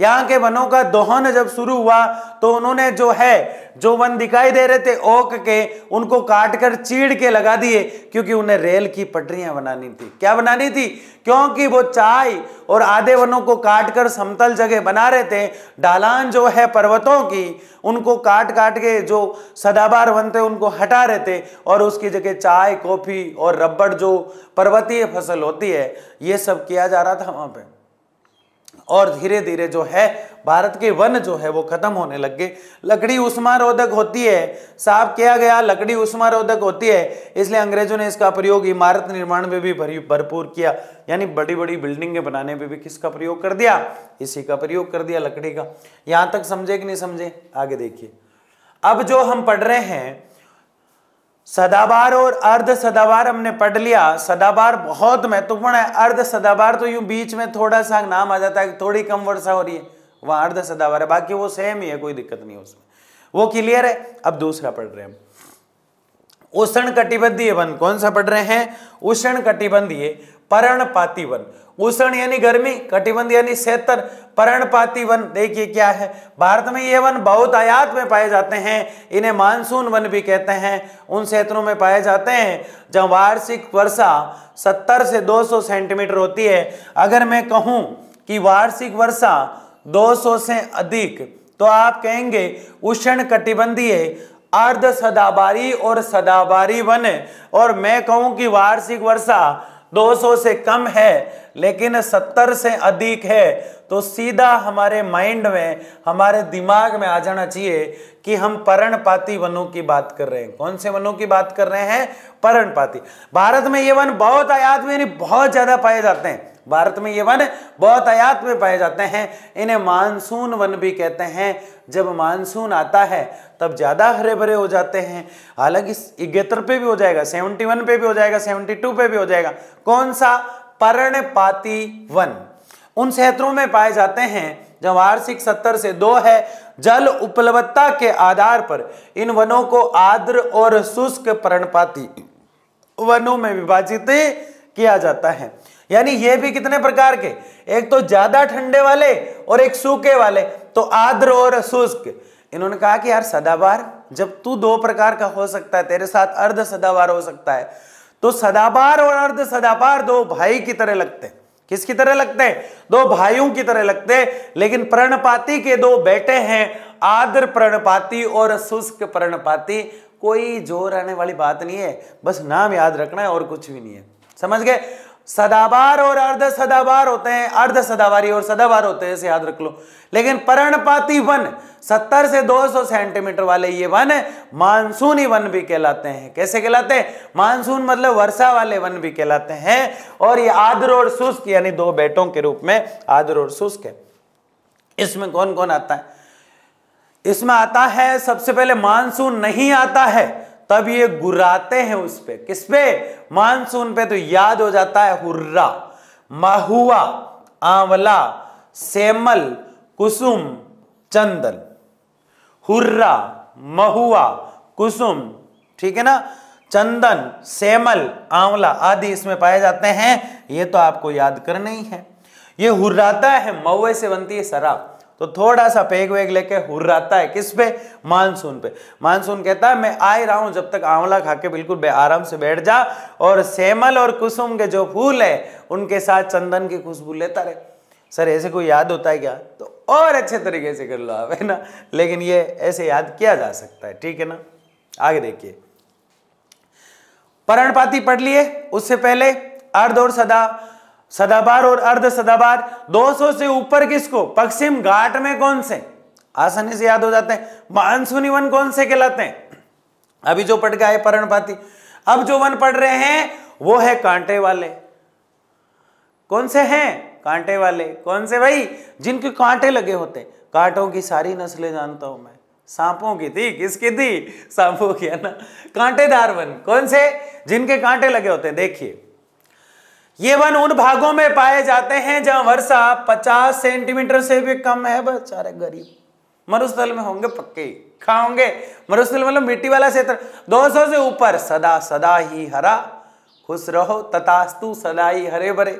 यहाँ के वनों का दोहन जब शुरू हुआ तो उन्होंने जो है जो वन दिखाई दे रहे थे ओक के उनको काट कर चीड़ के लगा दिए क्योंकि उन्हें रेल की पटरियां बनानी थी क्या बनानी थी क्योंकि वो चाय और आधे वनों को काट कर समतल जगह बना रहे थे ढालान जो है पर्वतों की उनको काट काट के जो सदाबार वन थे उनको हटा रहे थे और उसकी जगह चाय कॉफी और रबड़ जो पर्वतीय फसल होती है ये सब किया जा रहा था वहां पर और धीरे धीरे जो है भारत के वन जो है वो खत्म होने लग गए लकड़ी उष्मारोधक होती है साफ किया गया लकड़ी उष्मारोधक होती है इसलिए अंग्रेजों ने इसका प्रयोग इमारत निर्माण में भी भरपूर किया यानी बड़ी बड़ी बिल्डिंगें बनाने में भी किसका प्रयोग कर दिया इसी का प्रयोग कर दिया लकड़ी का यहां तक समझे कि नहीं समझे आगे देखिए अब जो हम पढ़ रहे हैं सदाबार और अर्ध सदाबार हमने पढ़ लिया सदाबार बहुत महत्वपूर्ण है अर्ध सदाबार तो यूं बीच में थोड़ा सा नाम आ जाता है थोड़ी कम वर्षा हो रही है वह अर्ध सदाबार है बाकी वो सेम ही है कोई दिक्कत नहीं है उसमें वो क्लियर है अब दूसरा पढ़ रहे हैं उष्ण कटिबंधीय वन कौन सा पढ़ रहे हैं उष्ण कटिबंधीय पर्णपाती वन उष्ण यानी गर्मी कटिबंध यानी क्षेत्र पर्णपाती वन देखिए क्या है भारत में ये वन बहुत आयात में पाए जाते हैं इन्हें मानसून वन भी कहते हैं उन क्षेत्रों में पाए जाते हैं जब वार्षिक वर्षा 70 से 200 सेंटीमीटर होती है अगर मैं कहूँ कि वार्षिक वर्षा 200 से अधिक तो आप कहेंगे उष्ण कटिबंधीय अर्ध सदाबारी और सदाबारी वन और मैं कहूं कि वार्षिक वर्षा 200 से कम है लेकिन 70 से अधिक है तो सीधा हमारे माइंड में हमारे दिमाग में आ जाना चाहिए कि हम पर्णपाती वनों की बात कर रहे हैं कौन से वनों की बात कर रहे हैं पर्णपाती भारत में ये वन बहुत आयात में बहुत ज्यादा पाए जाते हैं भारत में ये वन बहुत आयात में पाए जाते हैं इन्हें मानसून वन भी कहते हैं जब मानसून आता है तब ज़्यादा हरे भरे हो जाते हैं हालांकि इगेतर पे भी हो जाएगा सेवेंटी वन पे भी हो जाएगा सेवेंटी टू पे भी हो जाएगा कौन सा पर्णपाती वन उन क्षेत्रों में पाए जाते हैं जब वार्षिक सत्तर से दो है जल उपलब्धता के आधार पर इन वनों को आर्द्र और शुष्क पर्णपाती वनों में विभाजित किया जाता है यानी ये भी कितने प्रकार के एक तो ज्यादा ठंडे वाले और एक सूखे वाले तो आद्र और शुष्क इन्होंने कहा कि यार सदाबार जब तू दो प्रकार का हो सकता है तेरे साथ अर्ध सदाबार हो सकता है तो सदाबार और अर्ध सदाबार दो भाई की तरह लगते हैं किसकी तरह लगते हैं दो भाइयों की तरह लगते हैं लेकिन प्रणपाती के दो बेटे हैं आद्र प्रणपाती और शुष्क प्रणपाती कोई जोर आने वाली बात नहीं है बस नाम याद रखना है और कुछ भी नहीं है समझ गए सदाबार और अर्ध सदाबार होते हैं अर्ध सदाबारी और सदाबार होते हैं याद रख लो लेकिन पर्णपाती वन 70 से 200 सेंटीमीटर वाले ये वन मानसूनी वन भी कहलाते हैं कैसे कहलाते हैं मानसून मतलब वर्षा वाले वन भी कहलाते हैं और ये आदर और शुष्क यानी दो बेटों के रूप में आदर और शुष्क है इसमें कौन कौन आता है इसमें आता है सबसे पहले मानसून नहीं आता है तब ये गुर्राते हैं उस पर किस पे मानसून पे तो याद हो जाता है हुर्रा महुआ आंवला सेमल कुसुम चंदन हुर्रा महुआ कुसुम ठीक है ना चंदन सेमल आंवला आदि इसमें पाए जाते हैं ये तो आपको याद करना ही है ये हुर्राता है महुए से बनती है शराब तो थोड़ा सा पेग वेग लेके हुर्राता है किस पे मानसून पे मानसून कहता है मैं आ रहा हूं जब तक आंवला खा के बिल्कुल आराम से बैठ जा और सेमल और कुसुम के जो फूल है उनके साथ चंदन की खुशबू लेता रहे सर ऐसे कोई याद होता है क्या तो और अच्छे तरीके से कर लो आप है ना लेकिन ये ऐसे याद किया जा सकता है ठीक है ना आगे देखिए पर्णपाती पढ़ लिए उससे पहले अर्ध और सदा सदाबार और अर्ध सदाबार 200 से ऊपर किसको पश्चिम घाट में कौन से आसानी से याद हो जाते हैं मानसूनी वन कौन से कहलाते हैं अभी जो पढ़ गया है पर्णपाती अब जो वन पढ़ रहे हैं वो है कांटे वाले कौन से हैं कांटे वाले कौन से भाई जिनके कांटे लगे होते कांटों की सारी नस्लें जानता हूं मैं सांपों की थी किसकी थी सांपों की है ना कांटेदार वन कौन से जिनके कांटे लगे होते हैं देखिए ये वन उन भागों में पाए जाते हैं जहां वर्षा 50 सेंटीमीटर से भी कम है बेचारे गरीब मरुस्थल में होंगे पक्के खाओगे मरुस्थल मतलब मिट्टी वाला क्षेत्र 200 से ऊपर सदा सदा ही हरा खुश रहो तथास्तु सदा ही हरे भरे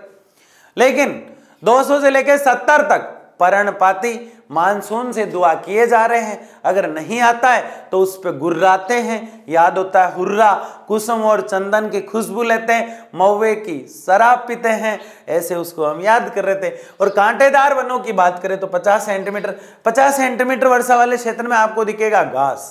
लेकिन 200 से लेकर 70 तक पर्णपाती मानसून से दुआ किए जा रहे हैं अगर नहीं आता है तो उस पर गुर्राते हैं याद होता है हुर्रा कुसुम और चंदन की खुशबू लेते हैं मऊे की शराब पीते हैं ऐसे उसको हम याद कर रहे थे और कांटेदार वनों की बात करें तो 50 सेंटीमीटर 50 सेंटीमीटर वर्षा वाले क्षेत्र में आपको दिखेगा घास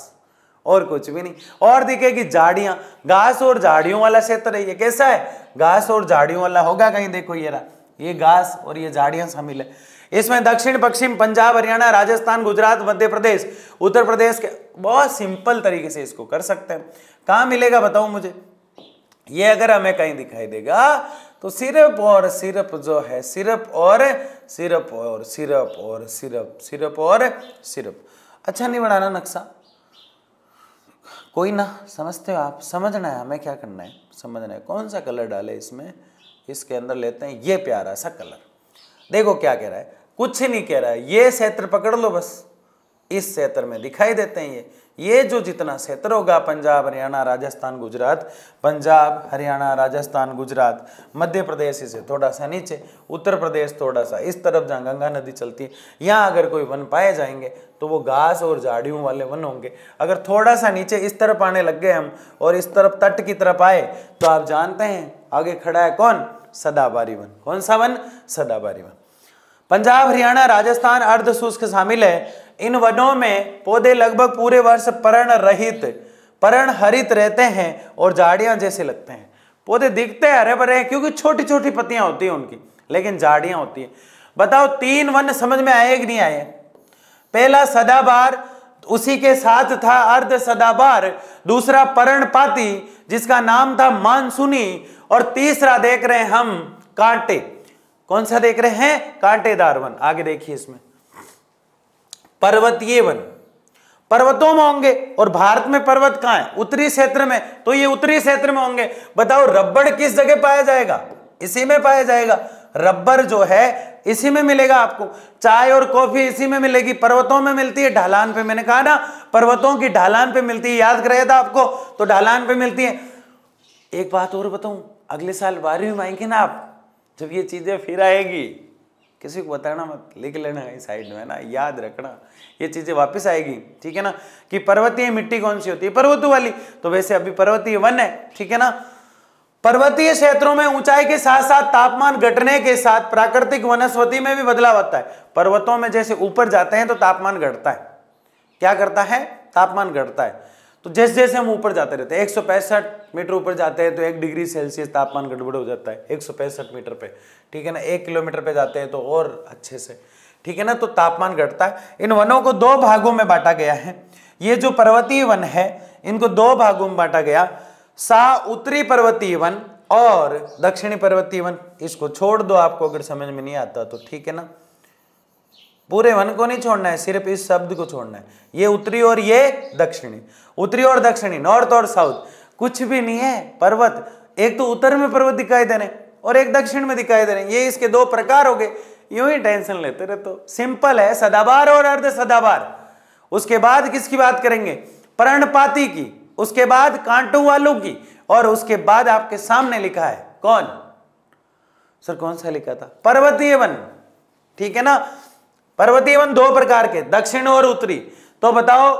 और कुछ भी नहीं और दिखेगी झाड़ियाँ घास और झाड़ियों वाला क्षेत्र है ये कैसा है घास और झाड़ियों वाला होगा कहीं देखो ये रहा ये घास और ये झाड़ियाँ शामिल है इसमें दक्षिण पश्चिम पंजाब हरियाणा राजस्थान गुजरात मध्य प्रदेश उत्तर प्रदेश के बहुत सिंपल तरीके से इसको कर सकते हैं कहाँ मिलेगा बताऊ मुझे ये अगर हमें कहीं दिखाई देगा तो सिर्फ और सिर्फ जो है सिर्फ और सिर्फ और सिर्फ और सिर्फ सिर्फ और सिर्फ अच्छा नहीं बनाना नक्शा कोई ना समझते हो आप समझना है हमें क्या करना है समझना है कौन सा कलर डाले इसमें इसके अंदर लेते हैं ये प्यारा सा कलर देखो क्या कह रहा है कुछ नहीं कह रहा है ये क्षेत्र पकड़ लो बस इस क्षेत्र में दिखाई देते हैं ये ये जो जितना क्षेत्र होगा पंजाब हरियाणा राजस्थान गुजरात पंजाब हरियाणा राजस्थान गुजरात मध्य प्रदेश इसे थोड़ा सा नीचे उत्तर प्रदेश थोड़ा सा इस तरफ जहाँ गंगा नदी चलती है यहाँ अगर कोई वन पाए जाएंगे तो वो घास और झाड़ियों वाले वन होंगे अगर थोड़ा सा नीचे इस तरफ आने लग गए हम और इस तरफ तट की तरफ आए तो आप जानते हैं आगे खड़ा है कौन सदाबारी वन कौन सा वन सदाबारी वन पंजाब हरियाणा राजस्थान अर्ध शुष्क शामिल है इन वनों में पौधे लगभग पूरे वर्ष पर्ण रहित पर्ण हरित रहते हैं और झाड़ियां जैसे लगते हैं पौधे दिखते हरे भरे हैं क्योंकि छोटी छोटी पत्तियां होती हैं उनकी लेकिन झाड़ियां होती हैं बताओ तीन वन समझ में आए कि नहीं आए पहला सदाबार उसी के साथ था अर्ध सदाबार दूसरा पर्णपाती जिसका नाम था मानसूनी और तीसरा देख रहे हैं हम कांटे कौन सा देख रहे हैं कांटेदार वन आगे देखिए इसमें पर्वतीय वन पर्वतों में होंगे और भारत में पर्वत कहां है उत्तरी क्षेत्र में तो ये उत्तरी क्षेत्र में होंगे बताओ रबड़ किस जगह पाया जाएगा इसी में पाया जाएगा रबर जो है इसी में मिलेगा आपको चाय और कॉफी इसी में मिलेगी पर्वतों में मिलती है ढालान पे मैंने कहा ना पर्वतों की ढालान पे मिलती है याद कराया था आपको तो ढालान पे मिलती है एक बात और बताऊं अगले साल बारहवीं में आएंगे ना आप जब ये चीज़ें फिर आएगी किसी को बताना मत लिख लेना इस साइड में ना याद रखना ये चीज़ें वापस आएगी ठीक है ना कि पर्वतीय मिट्टी कौन सी होती है पर्वतों वाली तो वैसे अभी पर्वतीय वन है ठीक है ना पर्वतीय क्षेत्रों में ऊंचाई के साथ साथ तापमान घटने के साथ प्राकृतिक वनस्पति में भी बदलाव आता है पर्वतों में जैसे ऊपर जाते हैं तो तापमान घटता है क्या करता है तापमान घटता है तो जैसे जैसे हम ऊपर जाते रहते हैं एक मीटर ऊपर जाते हैं तो एक डिग्री सेल्सियस तापमान गड़बड़ हो जाता है एक मीटर पे ठीक है ना एक किलोमीटर पे जाते हैं तो और अच्छे से ठीक है ना तो तापमान घटता है इन वनों को दो भागों में बांटा गया है ये जो पर्वतीय वन है इनको दो भागों में बांटा गया सा उत्तरी पर्वतीय वन और दक्षिणी पर्वतीय वन इसको छोड़ दो आपको अगर समझ में नहीं आता तो ठीक है ना पूरे वन को नहीं छोड़ना है सिर्फ इस शब्द को छोड़ना है ये उत्तरी और ये दक्षिणी उत्तरी और दक्षिणी नॉर्थ और साउथ कुछ भी नहीं है पर्वत एक तो उत्तर में पर्वत दिखाई दे रहे और एक दक्षिण में दिखाई दे रहे ये इसके दो प्रकार हो गए यूं ही टेंशन लेते रहे तो सिंपल है सदाबार और अर्ध सदाबार उसके बाद किसकी बात करेंगे प्रणपाती की उसके बाद कांटू वालों की और उसके बाद आपके सामने लिखा है कौन सर कौन सा लिखा था पर्वतीय वन ठीक है ना पर्वतीय वन दो प्रकार के दक्षिण और उत्तरी तो बताओ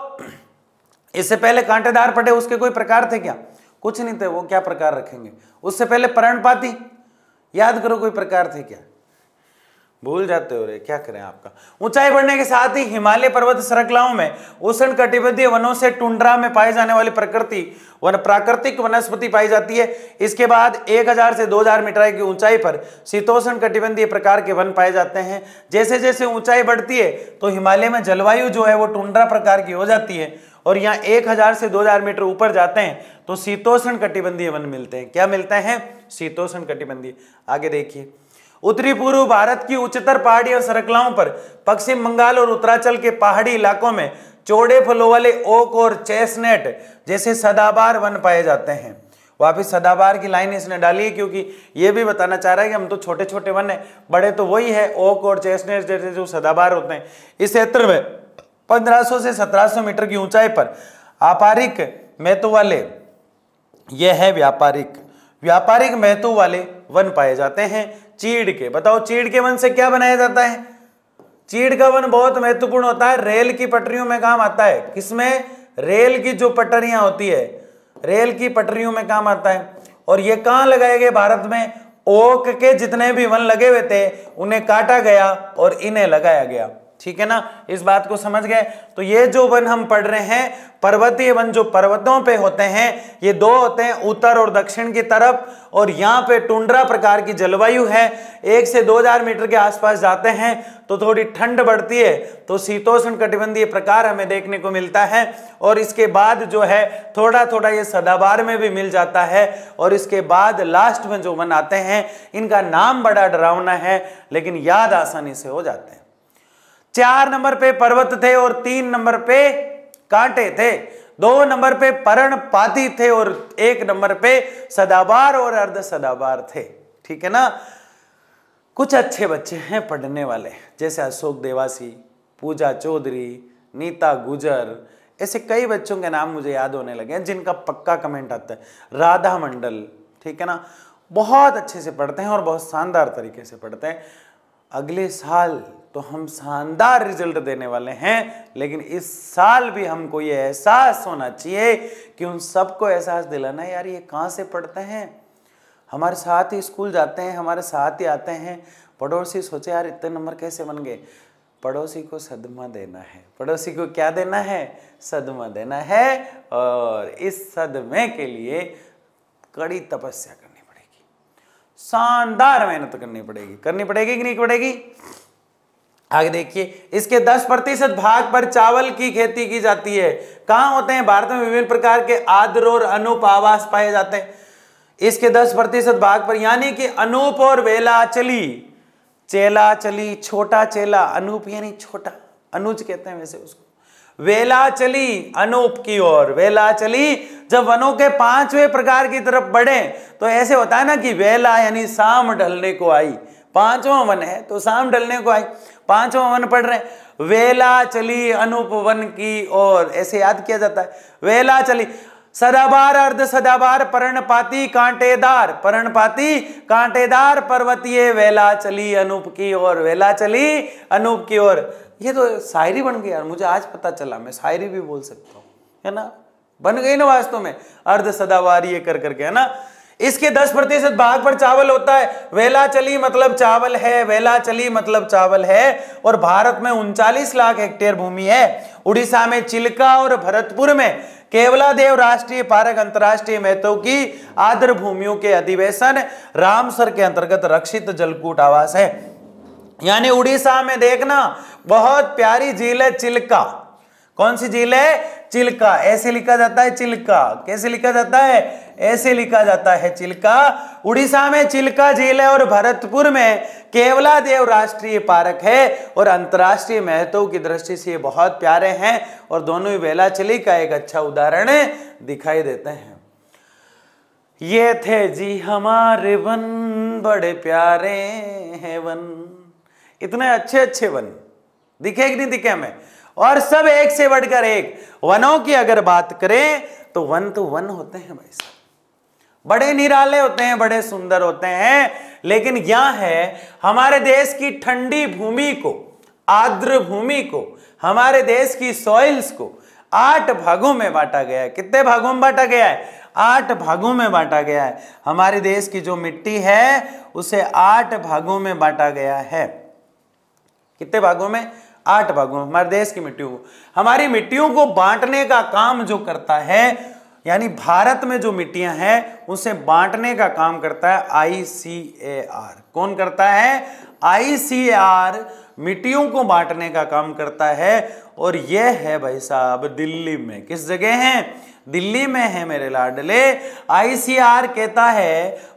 इससे पहले कांटेदार पटे उसके कोई प्रकार थे क्या कुछ नहीं थे वो क्या प्रकार रखेंगे उससे पहले पर्णपाती याद करो कोई प्रकार थे क्या भूल जाते हो रे क्या करें आपका ऊंचाई बढ़ने के साथ ही हिमालय पर्वत श्रृंखलाओं में उष्ण कटिबंधीय वनों से टुंड्रा में पाए जाने वाली प्रकृति वन प्राकृतिक वनस्पति पाई जाती है इसके बाद 1000 से 2000 मीटर की ऊंचाई पर शीतोषण कटिबंधीय प्रकार के वन पाए जाते हैं जैसे जैसे ऊंचाई बढ़ती है तो हिमालय में जलवायु जो है वो टुंड्रा प्रकार की हो जाती है और यहाँ एक से दो मीटर ऊपर जाते हैं तो शीतोषण कटिबंधीय वन मिलते हैं क्या मिलते हैं शीतोषण कटिबंधीय आगे देखिए उत्तरी पूर्व भारत की उच्चतर पहाड़ी और सरकलाओं पर पश्चिम बंगाल और उत्तराचल के पहाड़ी इलाकों में चौड़े फलों वाले ओक और चेस्टनट जैसे सदाबार वन पाए जाते हैं वापिस सदाबार की लाइन इसने डाली है क्योंकि ये भी बताना चाह रहा है कि हम तो छोटे छोटे वन है बड़े तो वही है ओक और चेसनेट जैसे जो सदाबार होते हैं इस क्षेत्र में 1500 से 1700 मीटर की ऊंचाई पर आपारिक महत्व वाले यह है व्यापारिक व्यापारिक महत्व वाले वन पाए जाते हैं चीड़ के बताओ चीड़ के वन से क्या बनाया जाता है चीड़ का वन बहुत महत्वपूर्ण होता है रेल की पटरियों में काम आता है किसमें रेल की जो पटरियां होती है रेल की पटरियों में काम आता है और ये कहां लगाए गए भारत में ओक के जितने भी वन लगे हुए थे उन्हें काटा गया और इन्हें लगाया गया ठीक है ना इस बात को समझ गए तो ये जो वन हम पढ़ रहे हैं पर्वतीय वन जो पर्वतों पे होते हैं ये दो होते हैं उत्तर और दक्षिण की तरफ और यहाँ पे टुंड्रा प्रकार की जलवायु है एक से दो हजार मीटर के आसपास जाते हैं तो थोड़ी ठंड बढ़ती है तो शीतोष्ण कटिबंधीय प्रकार हमें देखने को मिलता है और इसके बाद जो है थोड़ा थोड़ा ये सदाबार में भी मिल जाता है और इसके बाद लास्ट में जो वन आते हैं इनका नाम बड़ा डरावना है लेकिन याद आसानी से हो जाते हैं चार नंबर पे पर्वत थे और तीन नंबर पे कांटे थे दो नंबर पे पर्णपाती थे और एक नंबर पे सदाबार और अर्ध सदाबार थे ठीक है ना कुछ अच्छे बच्चे हैं पढ़ने वाले जैसे अशोक देवासी पूजा चौधरी नीता गुजर ऐसे कई बच्चों के नाम मुझे याद होने लगे हैं जिनका पक्का कमेंट आता है राधा मंडल ठीक है ना बहुत अच्छे से पढ़ते हैं और बहुत शानदार तरीके से पढ़ते हैं अगले साल तो हम शानदार रिजल्ट देने वाले हैं लेकिन इस साल भी हमको ये एहसास होना चाहिए कि उन सबको एहसास दिलाना यार ये कहाँ से पढ़ते हैं हमारे साथ ही स्कूल जाते हैं हमारे साथ ही आते हैं पड़ोसी सोचे यार इतने नंबर कैसे बन गए पड़ोसी को सदमा देना है पड़ोसी को क्या देना है सदमा देना है और इस सदमे के लिए कड़ी तपस्या करनी पड़ेगी शानदार मेहनत करनी पड़ेगी करनी पड़ेगी कि नहीं पड़ेगी आगे देखिए इसके 10 प्रतिशत भाग पर चावल की खेती की जाती है कहां होते हैं भारत में विभिन्न प्रकार के आद्र और अनूप आवास पाए जाते हैं इसके 10 प्रतिशत भाग पर यानी कि अनूप और वेला चली चेला चली छोटा चेला अनूप यानी छोटा अनुज कहते हैं वैसे उसको वेला चली अनूप की ओर वेला चली जब वनों के पांचवें प्रकार की तरफ बढ़े तो ऐसे होता है ना कि वेला यानी शाम ढलने को आई पांचवा वन है तो शाम ढलने को आई पांचवा वन पढ़ रहे वेला चली अनुप वन की ओर ऐसे याद किया जाता है वेला चली सदाबार अर्ध सदाबार पर्णपाती कांटेदार पर्णपाती कांटेदार पर्वतीय वेला चली अनूप की ओर वेला चली अनूप की ओर ये तो शायरी बन गई यार मुझे आज पता चला मैं शायरी भी बोल सकता हूँ है ना बन गई ना वास्तव में अर्ध सदाबार ये कर करके है ना इसके दस प्रतिशत भाग पर चावल होता है वेला चली मतलब चावल है वेला चली मतलब चावल है और भारत में उनचालीस लाख हेक्टेयर भूमि है उड़ीसा में चिल्का और भरतपुर में केवला देव राष्ट्रीय पार्क अंतरराष्ट्रीय महत्व की आदर भूमियों के अधिवेशन रामसर के अंतर्गत रक्षित जलकूट आवास है यानी उड़ीसा में देखना बहुत प्यारी झील है चिल्का कौन सी झील है चिल्का ऐसे लिखा जाता है चिल्का कैसे लिखा जाता है ऐसे लिखा जाता है चिल्का उड़ीसा में चिल्का झील है और भरतपुर में केवला देव राष्ट्रीय पार्क है और अंतर्राष्ट्रीय महत्व की दृष्टि से ये बहुत प्यारे हैं और दोनों ही वेला चिली का एक अच्छा उदाहरण दिखाई देते हैं ये थे जी हमारे वन बड़े प्यारे हैं वन इतने अच्छे अच्छे वन दिखे कि नहीं दिखे हमें और सब एक से बढ़कर एक वनों की अगर बात करें तो वन तो वन होते हैं भाई साहब बड़े निराले होते हैं बड़े सुंदर होते हैं लेकिन यह है हमारे देश की ठंडी भूमि को आर्द्र भूमि को हमारे देश की सॉइल्स को आठ भागों में बांटा गया है कितने भागों में बांटा गया है आठ भागों में बांटा गया है हमारे देश की जो मिट्टी है उसे आठ भागों में बांटा गया है कितने भागों में आठ भागों में हमारे देश की मिट्टियों को हमारी मिट्टियों को बांटने का काम जो करता है यानी भारत में जो मिट्टियां हैं उसे बांटने का काम करता है आईसीएआर कौन करता है आईसीएआर मिट्टियों को बांटने का काम करता है और यह है भाई साहब दिल्ली में किस जगह है दिल्ली में है मेरे लाडले आईसीआर कहता है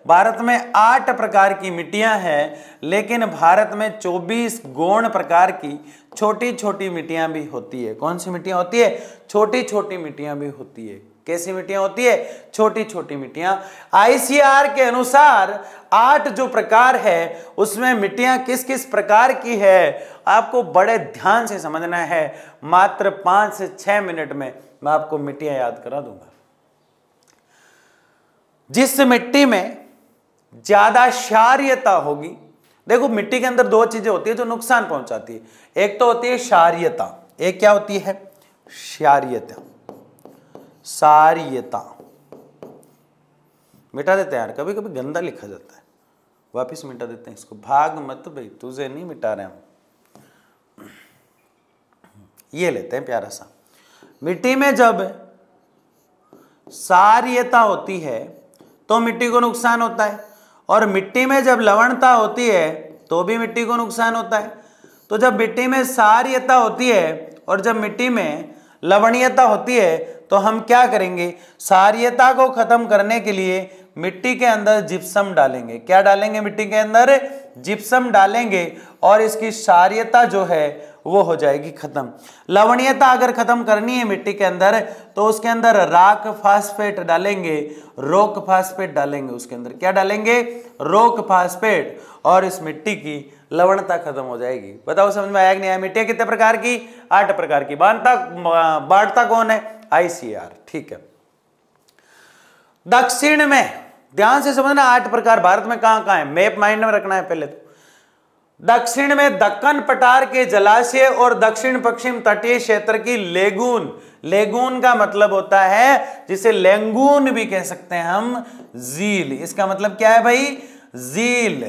भारत में आठ प्रकार की मिट्टियां हैं लेकिन भारत में चौबीस गौण प्रकार की छोटी छोटी मिट्टियां भी होती है कौन सी मिट्टियां होती है छोटी छोटी मिट्टियां भी होती है कैसी मिट्टियां होती है छोटी छोटी मिट्टियां आईसीआर के अनुसार आठ जो प्रकार है उसमें मिट्टियां किस किस प्रकार की है आपको बड़े ध्यान से समझना है मात्र पांच से छह मिनट में मैं आपको मिट्टियां याद करा दूंगा जिस मिट्टी में ज्यादा क्षारियता होगी देखो मिट्टी के अंदर दो चीजें होती है जो नुकसान पहुंचाती है एक तो होती है क्षारियता एक क्या होती है क्षारियता सार्यता मिटा देते हैं यार कभी कभी गंदा लिखा जाता है वापस मिटा देते हैं इसको भाग मत भाई तुझे नहीं मिटा रहे हम ये लेते हैं प्यारा सा मिट्टी में जब सार्यता होती है तो मिट्टी को नुकसान होता है और मिट्टी में जब लवणता होती है तो भी मिट्टी को नुकसान होता है तो जब मिट्टी में सार्यता होती है और जब मिट्टी में लवणीयता होती है तो हम क्या करेंगे सार्यता को खत्म करने के लिए मिट्टी के अंदर जिप्सम डालेंगे क्या डालेंगे मिट्टी के अंदर जिप्सम डालेंगे और इसकी सार्यता जो है वो हो जाएगी खत्म लवणीयता अगर खत्म करनी है मिट्टी के अंदर तो उसके अंदर राक फास्फेट डालेंगे रोक फास्फेट डालेंगे उसके अंदर क्या डालेंगे रोक फास्फेट और इस मिट्टी की लवणता खत्म हो जाएगी बताओ समझ में आया कि नहीं आया मिट्टी कितने प्रकार की आठ प्रकार की बांटता बांटता कौन है आईसीआर ठीक है दक्षिण में ध्यान से समझना आठ प्रकार भारत में कहां कहां है मैप माइंड में रखना है पहले तो दक्षिण में दक्कन पटार के जलाशय और दक्षिण पश्चिम तटीय क्षेत्र की लेगून लेगून का मतलब होता है जिसे लेंगून भी कह सकते हैं हम झील इसका मतलब क्या है भाई झील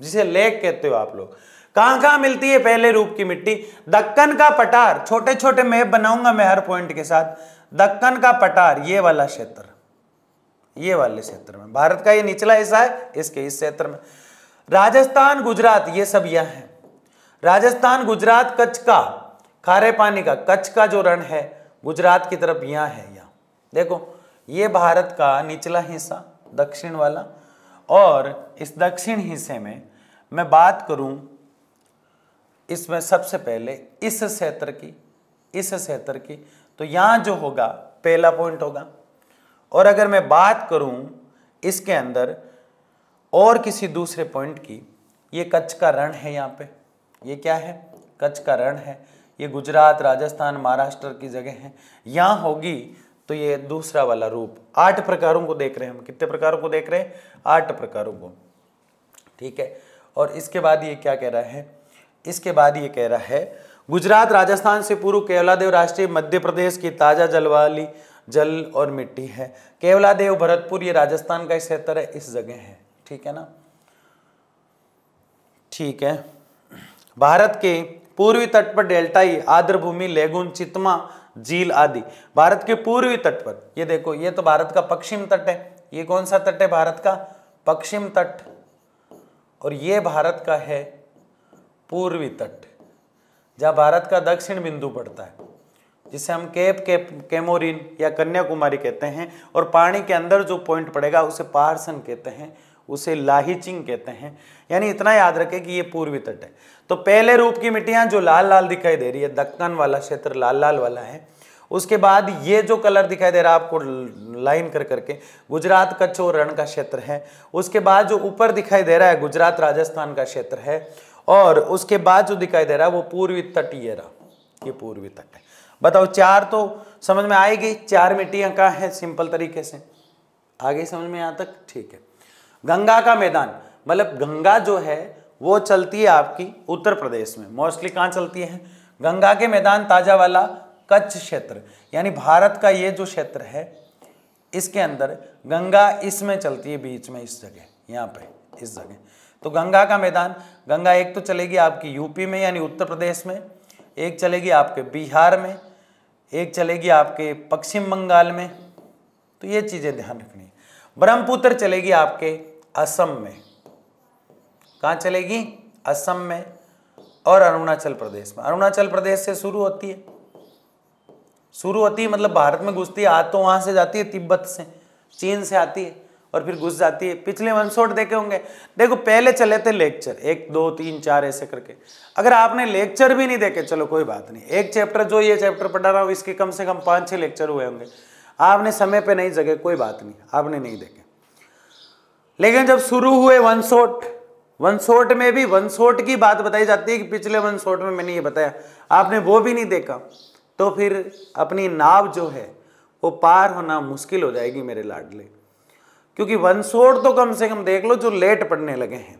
जिसे लेक कहते हो आप लोग कहां कहां मिलती है पहले रूप की मिट्टी दक्कन का पटार छोटे छोटे मैप बनाऊंगा मैं हर पॉइंट के साथ दक्कन का पटार ये वाला क्षेत्र ये वाले क्षेत्र में भारत का ये निचला हिस्सा है इसके इस क्षेत्र में राजस्थान गुजरात ये सब यह है राजस्थान गुजरात कच्छ का खारे पानी का कच्छ का जो रण है गुजरात की तरफ यहां है यहां देखो ये भारत का निचला हिस्सा दक्षिण वाला और इस दक्षिण हिस्से में मैं बात करूं इसमें सबसे पहले इस क्षेत्र की इस क्षेत्र की तो यहाँ जो होगा पहला पॉइंट होगा और अगर मैं बात करूँ इसके अंदर और किसी दूसरे पॉइंट की ये कच्छ का रण है यहाँ पे ये क्या है कच्छ का रण है ये गुजरात राजस्थान महाराष्ट्र की जगह है यहाँ होगी तो ये दूसरा वाला रूप आठ प्रकारों को देख रहे हैं हम कितने प्रकारों को देख रहे हैं आठ प्रकारों को ठीक है और इसके बाद ये क्या कह रहा है इसके बाद ये कह रहा है गुजरात राजस्थान से पूर्व केवलादेव राष्ट्रीय मध्य प्रदेश की ताज़ा जल वाली जल और मिट्टी है केवलादेव भरतपुर ये राजस्थान का क्षेत्र है इस जगह है ठीक है ना ठीक है भारत के पूर्वी तट पर डेल्टाई भूमि लेगुन चितमा झील आदि भारत के पूर्वी तट पर ये देखो ये तो भारत का पश्चिम तट है ये कौन सा तट है भारत का पश्चिम तट और ये भारत का है पूर्वी तट जहाँ भारत का दक्षिण बिंदु पड़ता है जिसे हम केप केप केमोरिन या कन्याकुमारी कहते हैं और पानी के अंदर जो पॉइंट पड़ेगा उसे पारसन कहते हैं उसे लाहीचिंग कहते हैं यानी इतना याद रखें कि ये पूर्वी तट है तो पहले रूप की मिट्टियाँ जो लाल लाल दिखाई दे रही है दक्कन वाला क्षेत्र लाल लाल वाला है उसके बाद ये जो कलर दिखाई दे रहा है आपको लाइन कर करके गुजरात कच्छ और रण का क्षेत्र है उसके बाद जो ऊपर दिखाई दे रहा है गुजरात राजस्थान का क्षेत्र है और उसके बाद जो दिखाई दे रहा है वो पूर्वी तटीय रहा ये पूर्वी तट है बताओ चार तो समझ में आएगी चार मिट्टियाँ कहा है सिंपल तरीके से आगे समझ में यहाँ तक ठीक है गंगा का मैदान मतलब गंगा जो है वो चलती है आपकी उत्तर प्रदेश में मोस्टली कहाँ चलती है गंगा के मैदान ताजा वाला कच्छ क्षेत्र यानी भारत का ये जो क्षेत्र है इसके अंदर गंगा इसमें चलती है बीच में इस जगह यहाँ पे इस जगह तो गंगा का मैदान गंगा एक तो चलेगी आपकी यूपी में यानी उत्तर प्रदेश में एक चलेगी आपके बिहार में एक चलेगी आपके पश्चिम बंगाल में तो ये चीज़ें ध्यान रखनी है ब्रह्मपुत्र चलेगी आपके असम में कहाँ चलेगी असम में और अरुणाचल प्रदेश में अरुणाचल प्रदेश से शुरू होती है शुरू होती है मतलब भारत में घुसती है आ तो वहाँ से जाती है तिब्बत से चीन से आती है और फिर घुस जाती है पिछले वन शॉट देखे होंगे देखो पहले चले थे लेक्चर एक दो तीन चार ऐसे करके अगर आपने लेक्चर भी नहीं देखे चलो कोई बात नहीं एक चैप्टर जो ये चैप्टर पढ़ा रहा हूँ इसके कम से कम पाँच छः लेक्चर हुए होंगे आपने समय पर नहीं जगे कोई बात नहीं आपने नहीं देखे लेकिन जब शुरू हुए वन शॉट वन शॉट में भी वन शॉट की बात बताई जाती है कि पिछले वन शॉट में मैंने ये बताया आपने वो भी नहीं देखा तो फिर अपनी नाव जो है वो पार होना मुश्किल हो जाएगी मेरे लाडले क्योंकि वनसोड़ तो कम से कम देख लो जो लेट पढ़ने लगे हैं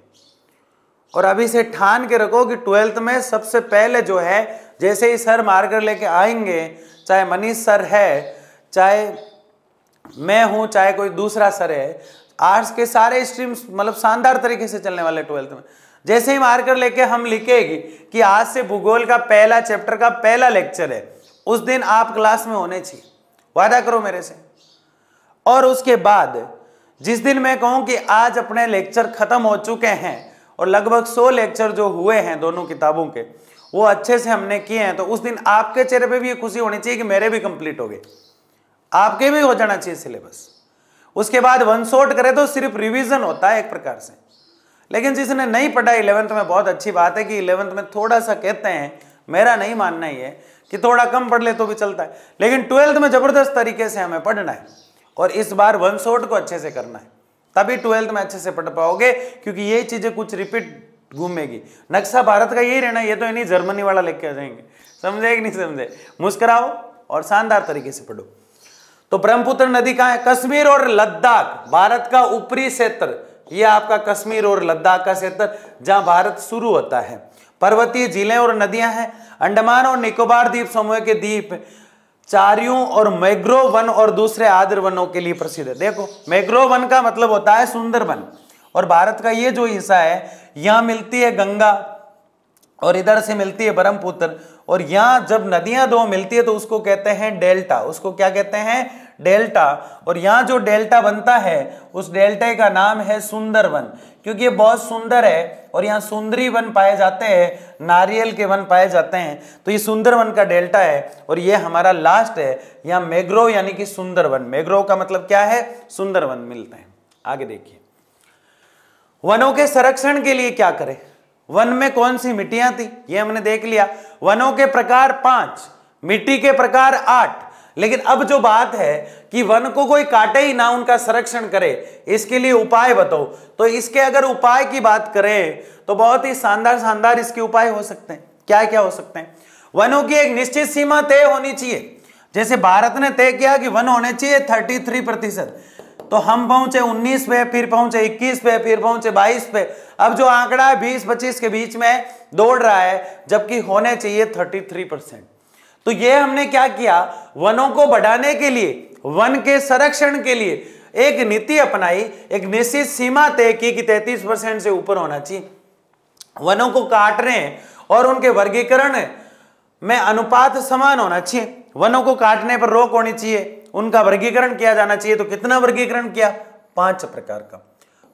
और अभी से ठान के रखो कि ट्वेल्थ में सबसे पहले जो है जैसे ही सर मार्कर लेके आएंगे चाहे मनीष सर है चाहे मैं हूँ चाहे कोई दूसरा सर है आर्ट्स के सारे स्ट्रीम्स मतलब शानदार तरीके से चलने वाले ट्वेल्थ में जैसे ही मार्कर लेके हम लिखेगी कि आज से भूगोल का पहला चैप्टर का पहला लेक्चर है उस दिन आप क्लास में होने चाहिए वादा करो मेरे से और उसके बाद जिस दिन मैं कहूं कि आज अपने लेक्चर ख़त्म हो चुके हैं और लगभग सौ लेक्चर जो हुए हैं दोनों किताबों के वो अच्छे से हमने किए हैं तो उस दिन आपके चेहरे पे भी ये खुशी होनी चाहिए कि मेरे भी कंप्लीट हो गए आपके भी हो जाना चाहिए सिलेबस उसके बाद वन शॉट करें तो सिर्फ रिवीजन होता है एक प्रकार से लेकिन जिसने नहीं पढ़ा इलेवंथ में बहुत अच्छी बात है कि इलेवंथ में थोड़ा सा कहते हैं मेरा नहीं मानना ही है कि थोड़ा कम पढ़ ले तो भी चलता है लेकिन ट्वेल्थ में ज़बरदस्त तरीके से हमें पढ़ना है और इस बार वन शॉट को अच्छे से करना है तभी ट्वेल्थ में अच्छे से पढ़ पाओगे क्योंकि ये चीज़ें कुछ रिपीट घूमेगी नक्शा भारत का यही रहना ये तो नहीं जर्मनी वाला लेके आ जाएंगे समझे कि नहीं समझे मुस्कराओ और शानदार तरीके से पढ़ो तो ब्रह्मपुत्र नदी कहाँ है कश्मीर और लद्दाख भारत का ऊपरी क्षेत्र ये आपका कश्मीर और लद्दाख का क्षेत्र जहां भारत शुरू होता है पर्वतीय जिले और नदियां हैं अंडमान और निकोबार द्वीप समूह के द्वीप चारियों और मैग्रो वन और दूसरे आदर वनों के लिए प्रसिद्ध है देखो मैग्रो वन का मतलब होता है सुंदर वन और भारत का ये जो हिस्सा है यहां मिलती है गंगा और इधर से मिलती है ब्रह्मपुत्र और यहां जब नदियां दो मिलती है तो उसको कहते हैं डेल्टा उसको क्या कहते हैं डेल्टा और यहाँ जो डेल्टा बनता है उस डेल्टा का नाम है सुंदर वन क्योंकि ये बहुत सुंदर है और यहाँ सुंदरी वन पाए जाते हैं नारियल के वन पाए जाते हैं तो ये वन का डेल्टा है और ये हमारा लास्ट है यहाँ मेग्रो यानी कि सुंदर वन मेग्रो का मतलब क्या है सुंदर वन मिलते हैं आगे देखिए वनों के संरक्षण के लिए क्या करें वन में कौन सी मिट्टियां थी ये हमने देख लिया वनों के प्रकार पांच मिट्टी के प्रकार आठ लेकिन अब जो बात है कि वन को कोई काटे ही ना उनका संरक्षण करे इसके लिए उपाय बताओ तो इसके अगर उपाय की बात करें तो बहुत ही शानदार शानदार इसके उपाय हो सकते हैं क्या क्या हो सकते हैं वनों की एक निश्चित सीमा तय होनी चाहिए जैसे भारत ने तय किया कि वन होने चाहिए थर्टी थ्री प्रतिशत तो हम पहुंचे 19 पे फिर पहुंचे 21 पे फिर पहुंचे 22 पे अब जो आंकड़ा है 20-25 के बीच में दौड़ रहा है जबकि होने चाहिए 33 परसेंट तो ये हमने क्या किया वनों को बढ़ाने के लिए वन के संरक्षण के लिए एक नीति अपनाई एक निश्चित सीमा तय की कि 33 परसेंट से ऊपर होना चाहिए वनों को काटने और उनके वर्गीकरण में अनुपात समान होना चाहिए वनों को काटने पर रोक होनी चाहिए उनका वर्गीकरण किया जाना चाहिए तो कितना वर्गीकरण किया पांच प्रकार का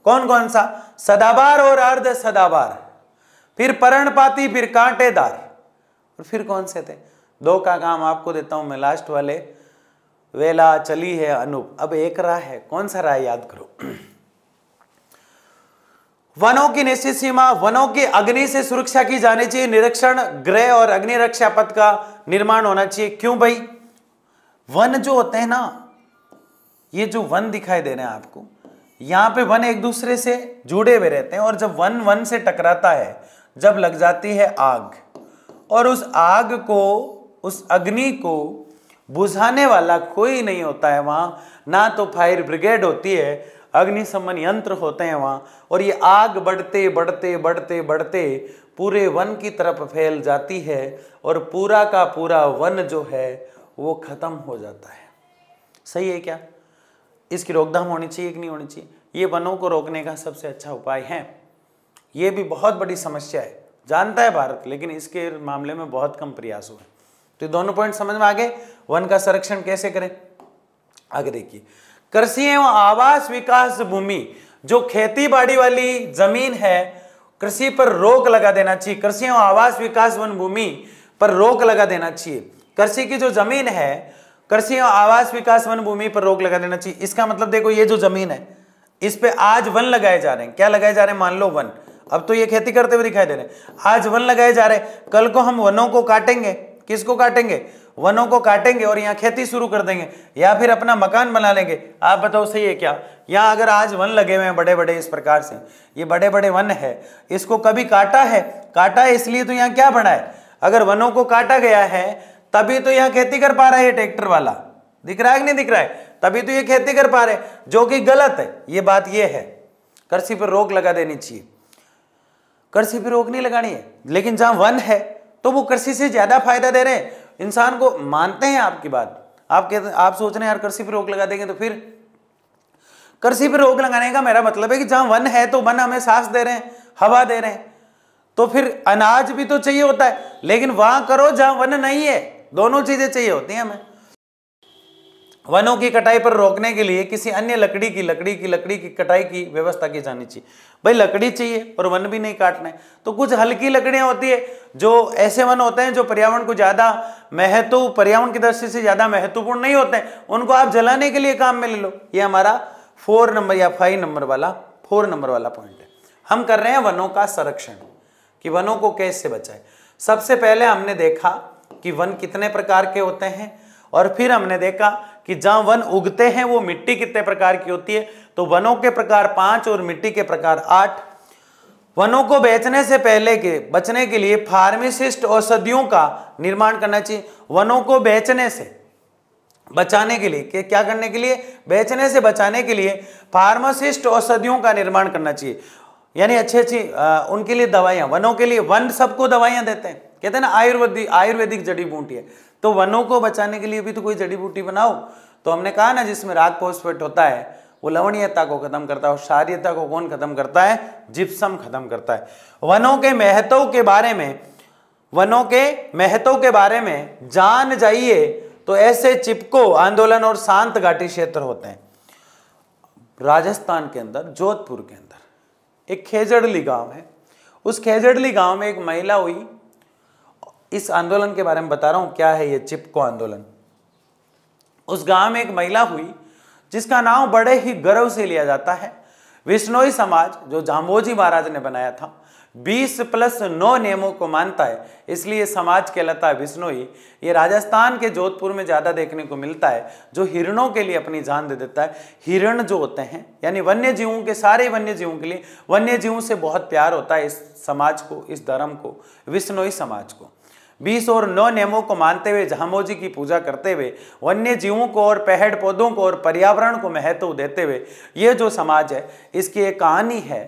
कौन कौन सा सदाबार और अर्ध सदाबार फिर पर्णपाती फिर कांटेदार और फिर कौन से थे दो का काम आपको देता हूं मैं लास्ट वाले वेला चली है अनुप अब एक राह है कौन सा राह याद करो वनों की निश्चित सीमा वनों की अग्नि से सुरक्षा की जानी चाहिए निरीक्षण ग्रह और अग्नि रक्षा पथ का निर्माण होना चाहिए क्यों भाई वन जो होते हैं ना ये जो वन दिखाई दे रहे हैं आपको यहां पे वन एक दूसरे से जुड़े हुए रहते हैं और जब वन वन से टकराता है जब लग जाती है आग और उस आग को उस अग्नि को बुझाने वाला कोई नहीं होता है वहाँ ना तो फायर ब्रिगेड होती है अग्निशमन यंत्र होते हैं वहाँ और ये आग बढ़ते बढ़ते बढ़ते बढ़ते पूरे वन की तरफ फैल जाती है और पूरा का पूरा वन जो है वो ख़त्म हो जाता है सही है क्या इसकी रोकथाम होनी चाहिए कि नहीं होनी चाहिए ये वनों को रोकने का सबसे अच्छा उपाय है ये भी बहुत बड़ी समस्या है जानता है भारत लेकिन इसके मामले में बहुत कम प्रयास हुए तो दोनों पॉइंट समझ में आ गए वन का संरक्षण कैसे करें आगे देखिए कृषि एवं आवास विकास भूमि जो खेती बाड़ी वाली जमीन है कृषि पर रोक लगा देना चाहिए कृषि एवं आवास विकास वन भूमि पर रोक लगा देना चाहिए कृषि की जो जमीन है कृषि एवं आवास विकास वन भूमि पर रोक लगा देना चाहिए इसका मतलब देखो ये जो जमीन है इस पे आज वन लगाए जा रहे हैं क्या लगाए जा रहे हैं मान लो वन अब तो ये खेती करते हुए दिखाई दे रहे हैं आज वन लगाए जा रहे हैं कल को हम वनों को काटेंगे किसको काटेंगे वनों को काटेंगे और यहाँ खेती शुरू कर देंगे या फिर अपना मकान बना लेंगे आप बताओ सही है क्या यहाँ अगर आज वन लगे हुए हैं बड़े बड़े इस प्रकार से ये बड़े बड़े वन है इसको कभी काटा है काटा है इसलिए तो यहाँ क्या बना है अगर वनों को काटा गया है तभी तो यहाँ खेती कर पा रहा है ये ट्रैक्टर वाला दिख रहा है कि नहीं दिख रहा है तभी तो ये खेती कर पा रहे जो कि गलत है ये बात ये है कृषि पर रोक लगा देनी चाहिए कृषि पर रोक नहीं लगानी है लेकिन जहां वन है तो वो कृषि से ज़्यादा फायदा दे रहे हैं इंसान को मानते हैं आपकी बात आप कहते आप सोच रहे हैं यार कृषि पर रोक लगा देंगे तो फिर कृषि पर रोक लगाने का मेरा मतलब है कि जहां वन है तो वन हमें सांस दे रहे हैं हवा दे रहे हैं तो फिर अनाज भी तो चाहिए होता है लेकिन वहां करो जहां वन नहीं है दोनों चीजें चाहिए होती हैं हमें वनों की कटाई पर रोकने के लिए किसी अन्य लकड़ी की लकड़ी की लकड़ी की कटाई की व्यवस्था की जानी चाहिए भाई लकड़ी चाहिए और वन भी नहीं काटना है तो कुछ हल्की लकड़ियाँ होती है जो ऐसे वन होते हैं जो पर्यावरण को ज़्यादा महत्व पर्यावरण की दृष्टि से ज़्यादा महत्वपूर्ण नहीं होते हैं उनको आप जलाने के लिए काम में ले लो ये हमारा फोर नंबर या फाइव नंबर वाला फोर नंबर वाला पॉइंट है हम कर रहे हैं वनों का संरक्षण कि वनों को कैसे बचाए सबसे पहले हमने देखा कि वन कितने प्रकार के होते हैं और फिर हमने देखा कि जहां वन उगते हैं वो मिट्टी कितने प्रकार की होती है तो वनों के प्रकार पांच और मिट्टी के प्रकार आठ वनों को बेचने से पहले के बचने के लिए फार्मासिस्ट औषधियों का निर्माण करना चाहिए वनों को बेचने से बचाने के लिए के क्या करने के लिए बेचने से बचाने के लिए फार्मासिस्ट औषधियों का निर्माण करना चाहिए यानी अच्छी अच्छी उनके लिए दवाइयां वनों के लिए वन सबको दवाइयां देते हैं कहते हैं ना आयुर्वेदिक आयुर्वेदिक जड़ी बूटी है तो वनों को बचाने के लिए भी तो कोई जड़ी बूटी बनाओ तो हमने कहा ना जिसमें राग पोस्टफेट होता है वो लवणीयता को खत्म करता है और क्षारियता को कौन खत्म करता है जिप्सम खत्म करता है वनों के महत्व के बारे में वनों के महत्व के बारे में जान जाइए तो ऐसे चिपको आंदोलन और शांत घाटी क्षेत्र होते हैं राजस्थान के अंदर जोधपुर के अंदर एक खेजड़ली गांव है उस खेजड़ली गांव में एक महिला हुई इस आंदोलन के बारे में बता रहा हूँ क्या है ये चिपको आंदोलन उस गांव में एक महिला हुई जिसका नाम बड़े ही गर्व से लिया जाता है विष्णोई समाज जो जाम्बोजी महाराज ने बनाया था 20 प्लस नौ नियमों को मानता है इसलिए समाज कहलाता है विष्णोई ये राजस्थान के जोधपुर में ज़्यादा देखने को मिलता है जो हिरणों के लिए अपनी जान दे देता है हिरण जो होते हैं यानी वन्य जीवों के सारे वन्य जीवों के लिए वन्य जीवों से बहुत प्यार होता है इस समाज को इस धर्म को विष्णोई समाज को बीस और नौ नियमों को मानते हुए जामोजी की पूजा करते हुए वन्य जीवों को और पेड़ पौधों को और पर्यावरण को महत्व देते हुए ये जो समाज है इसकी एक कहानी है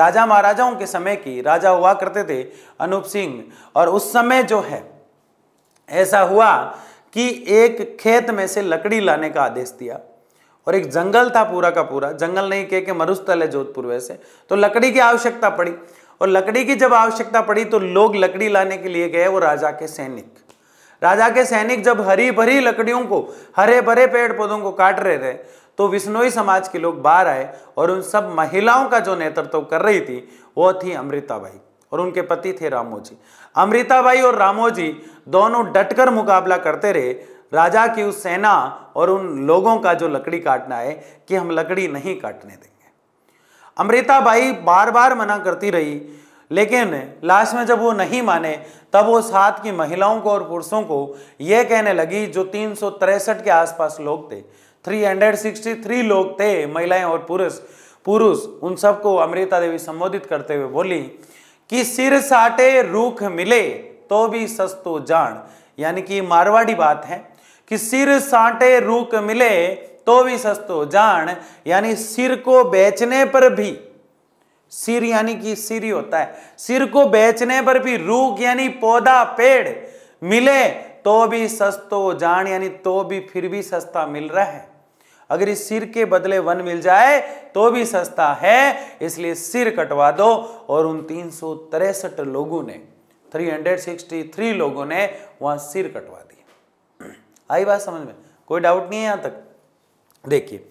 राजा महाराजाओं के समय की राजा हुआ करते थे अनूप सिंह और उस समय जो है ऐसा हुआ कि एक खेत में से लकड़ी लाने का आदेश दिया और एक जंगल था पूरा का पूरा जंगल नहीं कह के मरुस्थल है जोधपुर वैसे तो लकड़ी की आवश्यकता पड़ी और लकड़ी की जब आवश्यकता पड़ी तो लोग लकड़ी लाने के लिए गए वो राजा के सैनिक राजा के सैनिक जब हरी भरी लकड़ियों को हरे भरे पेड़ पौधों को काट रहे थे तो विष्णोई समाज के लोग बाहर आए और उन सब महिलाओं का जो नेतृत्व कर रही थी वो थी अमृताबाई और उनके पति थे रामोजी अमृताबाई और रामोजी दोनों डटकर मुकाबला करते रहे राजा की उस सेना और उन लोगों का जो लकड़ी काटना है कि हम लकड़ी नहीं काटने दें अमृता बाई बार बार मना करती रही लेकिन लास्ट में जब वो नहीं माने तब वो साथ की महिलाओं को और पुरुषों को ये कहने लगी जो तीन के आसपास लोग थे 363 लोग थे महिलाएं और पुरुष पुरुष उन सबको अमृता देवी संबोधित करते हुए बोली कि सिर साटे रूख मिले तो भी सस्तो जान यानी कि मारवाड़ी बात है कि सिर साटे रूख मिले तो भी सस्तो जान यानी सिर को बेचने पर भी सिर यानी कि सिर ही होता है सिर को बेचने पर भी रूख यानी पौधा पेड़ मिले तो भी सस्तो जान यानी तो भी फिर भी सस्ता मिल रहा है अगर इस सिर के बदले वन मिल जाए तो भी सस्ता है इसलिए सिर कटवा दो और उन तीन लोगों ने 363 लोगों ने वहां सिर कटवा दिया आई बात समझ में कोई डाउट नहीं है यहां तक देखिए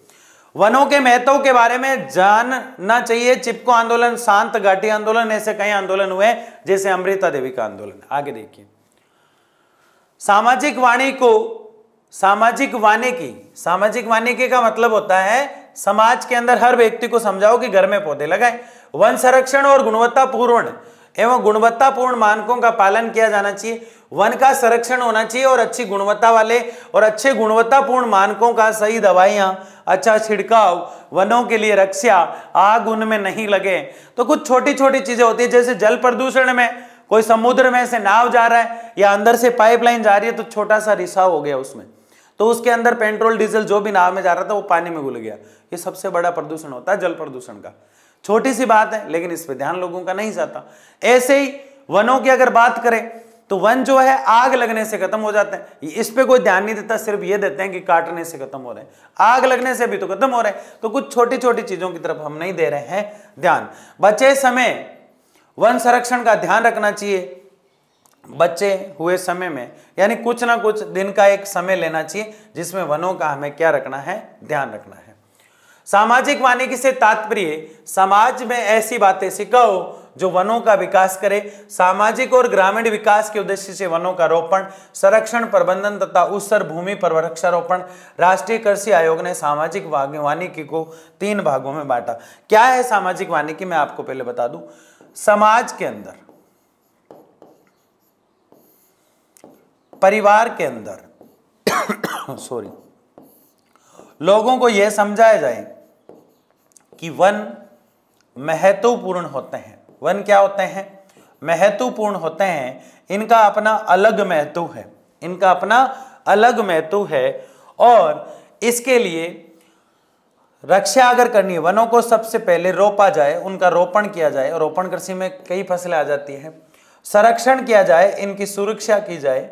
वनों के महत्व के बारे में जानना चाहिए चिपको आंदोलन शांत घाटी आंदोलन ऐसे कई आंदोलन हुए जैसे अमृता देवी का आंदोलन आगे देखिए सामाजिक वाणी को सामाजिक वाणी की सामाजिक वाणी के का मतलब होता है समाज के अंदर हर व्यक्ति को समझाओ कि घर में पौधे लगाएं वन संरक्षण और गुणवत्तापूर्ण एवं गुणवत्तापूर्ण मानकों का पालन किया जाना चाहिए वन का संरक्षण होना चाहिए और अच्छी गुणवत्ता वाले और अच्छे गुणवत्तापूर्ण मानकों का सही दवाइयाँ अच्छा छिड़काव वनों के लिए रक्षा आग उनमें नहीं लगे तो कुछ छोटी छोटी चीज़ें होती है जैसे जल प्रदूषण में कोई समुद्र में से नाव जा रहा है या अंदर से पाइपलाइन जा रही है तो छोटा सा रिसाव हो गया उसमें तो उसके अंदर पेट्रोल डीजल जो भी नाव में जा रहा था वो पानी में घुल गया ये सबसे बड़ा प्रदूषण होता है जल प्रदूषण का छोटी सी बात है लेकिन इस पर ध्यान लोगों का नहीं जाता ऐसे ही वनों की अगर बात करें तो वन जो है आग लगने से खत्म हो जाते हैं इस पे कोई ध्यान नहीं देता सिर्फ ये देते हैं कि काटने से खत्म हो रहे हैं आग लगने से भी तो खत्म हो रहे हैं तो कुछ छोटी छोटी चीजों की तरफ हम नहीं दे रहे हैं ध्यान बचे समय वन संरक्षण का ध्यान रखना चाहिए बच्चे हुए समय में यानी कुछ ना कुछ दिन का एक समय लेना चाहिए जिसमें वनों का हमें क्या रखना है ध्यान रखना है सामाजिक वानिकी से तात्पर्य समाज में ऐसी बातें सिखाओ जो वनों का विकास करे सामाजिक और ग्रामीण विकास के उद्देश्य से वनों का रोपण संरक्षण प्रबंधन तथा उत्सर भूमि पर वृक्षारोपण राष्ट्रीय कृषि आयोग ने सामाजिक वानिकी को तीन भागों में बांटा क्या है सामाजिक वानिकी मैं आपको पहले बता दूं समाज के अंदर परिवार के अंदर सॉरी लोगों को यह समझाया जाए कि वन महत्वपूर्ण होते हैं वन क्या होते हैं महत्वपूर्ण होते हैं इनका अपना अलग महत्व है इनका अपना अलग महत्व है और इसके लिए रक्षा अगर करनी है वनों को सबसे पहले रोपा जाए उनका रोपण किया जाए और रोपण कृषि में कई फसलें आ जाती हैं संरक्षण किया जाए इनकी सुरक्षा की जाए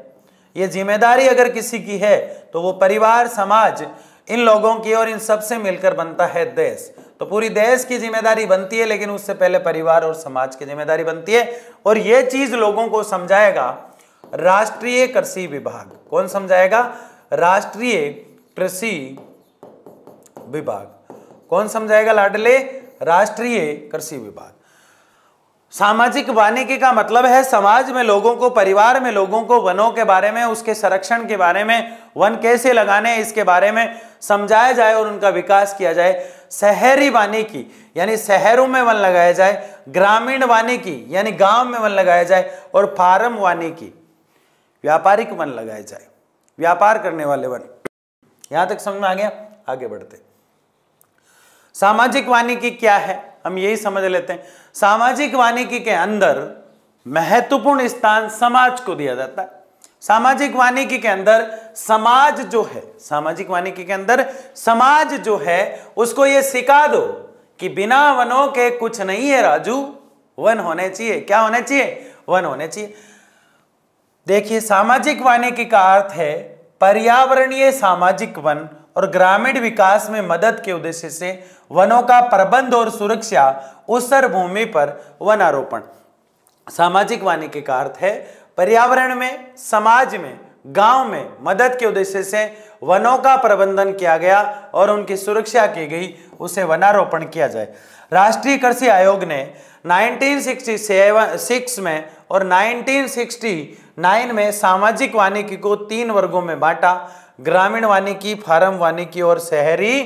ये जिम्मेदारी अगर किसी की है तो वो परिवार समाज इन लोगों की और इन सबसे मिलकर बनता है देश तो पूरी देश की जिम्मेदारी बनती है लेकिन उससे पहले परिवार और समाज की जिम्मेदारी बनती है और यह चीज लोगों को समझाएगा राष्ट्रीय कृषि विभाग कौन समझाएगा राष्ट्रीय कृषि विभाग कौन समझाएगा लाडले राष्ट्रीय कृषि विभाग सामाजिक वानिकी का मतलब है समाज में लोगों को परिवार में लोगों को वनों के बारे में उसके संरक्षण के बारे में वन कैसे लगाने इसके बारे में समझाया जाए और उनका विकास किया जाए शहरी वानिकी यानी शहरों में वन लगाया जाए ग्रामीण वानिकी यानी गांव में वन लगाया जाए और फार्म वानिकी व्यापारिक वन लगाए जाए व्यापार करने वाले वन यहां तक समझ में आ गया आगे बढ़ते सामाजिक वानिकी क्या है हम यही समझ लेते हैं सामाजिक वानिकी के अंदर महत्वपूर्ण स्थान समाज को दिया जाता है सामाजिक वानिकी के अंदर समाज जो है सामाजिक वानिकी के अंदर समाज जो है उसको यह सिखा दो कि बिना वनों के कुछ नहीं है राजू वन होने चाहिए क्या होने चाहिए वन होने चाहिए देखिए सामाजिक वानिकी का अर्थ है पर्यावरणीय सामाजिक वन और ग्रामीण विकास में मदद के उद्देश्य से वनों का प्रबंध और सुरक्षा उसर भूमि पर वनारोपण सामाजिक वानिकी का अर्थ है पर्यावरण में समाज में गांव में मदद के उद्देश्य से वनों का प्रबंधन किया गया और उनकी सुरक्षा की गई उसे वनारोपण किया जाए राष्ट्रीय कृषि आयोग ने 1966 में और 1969 में सामाजिक वानिकी को तीन वर्गों में बांटा ग्रामीण वानिकी फार्म वानिकी और शहरी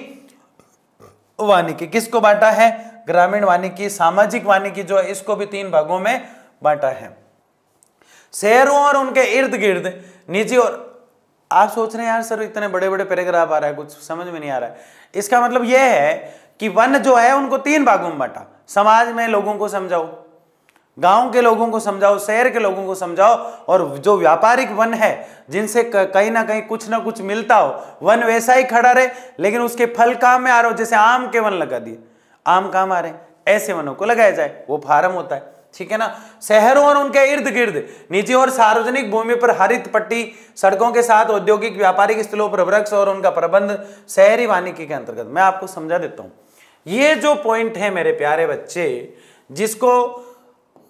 वानिकी किसको बांटा है ग्रामीण वानिकी सामाजिक वानिकी जो है इसको भी तीन भागों में बांटा है शहरों और उनके इर्द गिर्द निजी और आप सोच रहे हैं यार सर इतने बड़े बड़े पैराग्राफ आ रहा है कुछ समझ में नहीं आ रहा है इसका मतलब यह है कि वन जो है उनको तीन भागों में बांटा समाज में लोगों को समझाओ गांव के लोगों को समझाओ शहर के लोगों को समझाओ और जो व्यापारिक वन है जिनसे कहीं ना कहीं कुछ ना कुछ मिलता हो वन वैसा ही खड़ा रहे लेकिन उसके फल काम में आ रहे हो जैसे आम के वन लगा दिए आम काम आ रहे हैं ऐसे वनों को लगाया जाए वो फार्म होता है ठीक है ना शहरों और उनके इर्द गिर्द निजी और सार्वजनिक भूमि पर हरित पट्टी सड़कों के साथ औद्योगिक व्यापारिक स्थलों पर वृक्ष और उनका प्रबंध शहरी वानिकी के अंतर्गत मैं आपको समझा देता हूँ ये जो पॉइंट है मेरे प्यारे बच्चे जिसको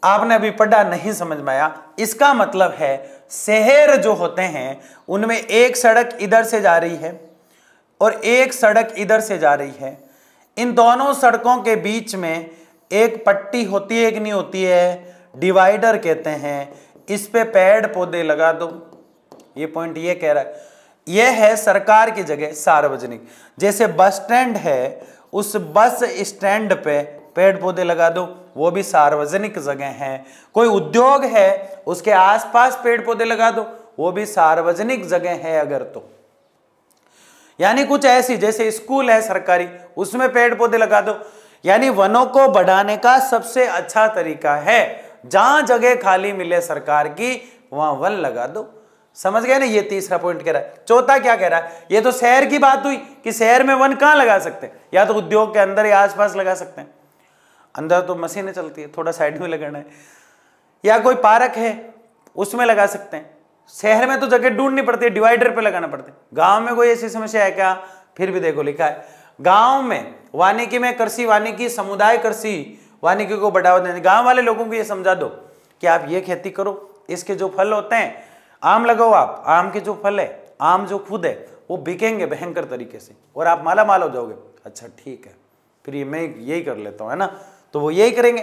आपने अभी पढ़ा नहीं समझ में आया इसका मतलब है शहर जो होते हैं उनमें एक सड़क इधर से जा रही है और एक सड़क इधर से जा रही है इन दोनों सड़कों के बीच में एक पट्टी होती है कि नहीं होती है डिवाइडर कहते हैं इस पे पेड़ पौधे लगा दो ये पॉइंट ये कह रहा है यह है सरकार की जगह सार्वजनिक जैसे बस स्टैंड है उस बस स्टैंड पे पेड़ पौधे लगा दो वो भी सार्वजनिक जगह है कोई उद्योग है उसके आसपास पेड़ पौधे लगा दो वो भी सार्वजनिक जगह है अगर तो यानी कुछ ऐसी जैसे स्कूल है सरकारी उसमें पेड़ पौधे लगा दो यानी वनों को बढ़ाने का सबसे अच्छा तरीका है जहां जगह खाली मिले सरकार की वहां वन लगा दो समझ गया ना ये तीसरा पॉइंट कह रहा है चौथा क्या कह रहा है ये तो शहर की बात हुई कि शहर में वन कहां लगा सकते हैं या तो उद्योग के अंदर या आसपास लगा सकते हैं अंदर तो मशीनें चलती है थोड़ा साइड में लगाना है या कोई पार्क है उसमें लगा सकते हैं शहर में तो जगह ढूंढनी पड़ती है डिवाइडर पे लगाना पड़ता है गांव में कोई ऐसी समस्या है क्या फिर भी देखो लिखा है गांव में वानिकी में कृषि वानिकी समुदाय कृषि वानिकी को बढ़ावा देने गांव वाले लोगों को ये समझा दो कि आप ये खेती करो इसके जो फल होते हैं आम लगाओ आप आम के जो फल है आम जो खुद है वो बिकेंगे भयंकर तरीके से और आप माला माल हो जाओगे अच्छा ठीक है फिर ये मैं यही कर लेता हूँ है ना तो वो यही करेंगे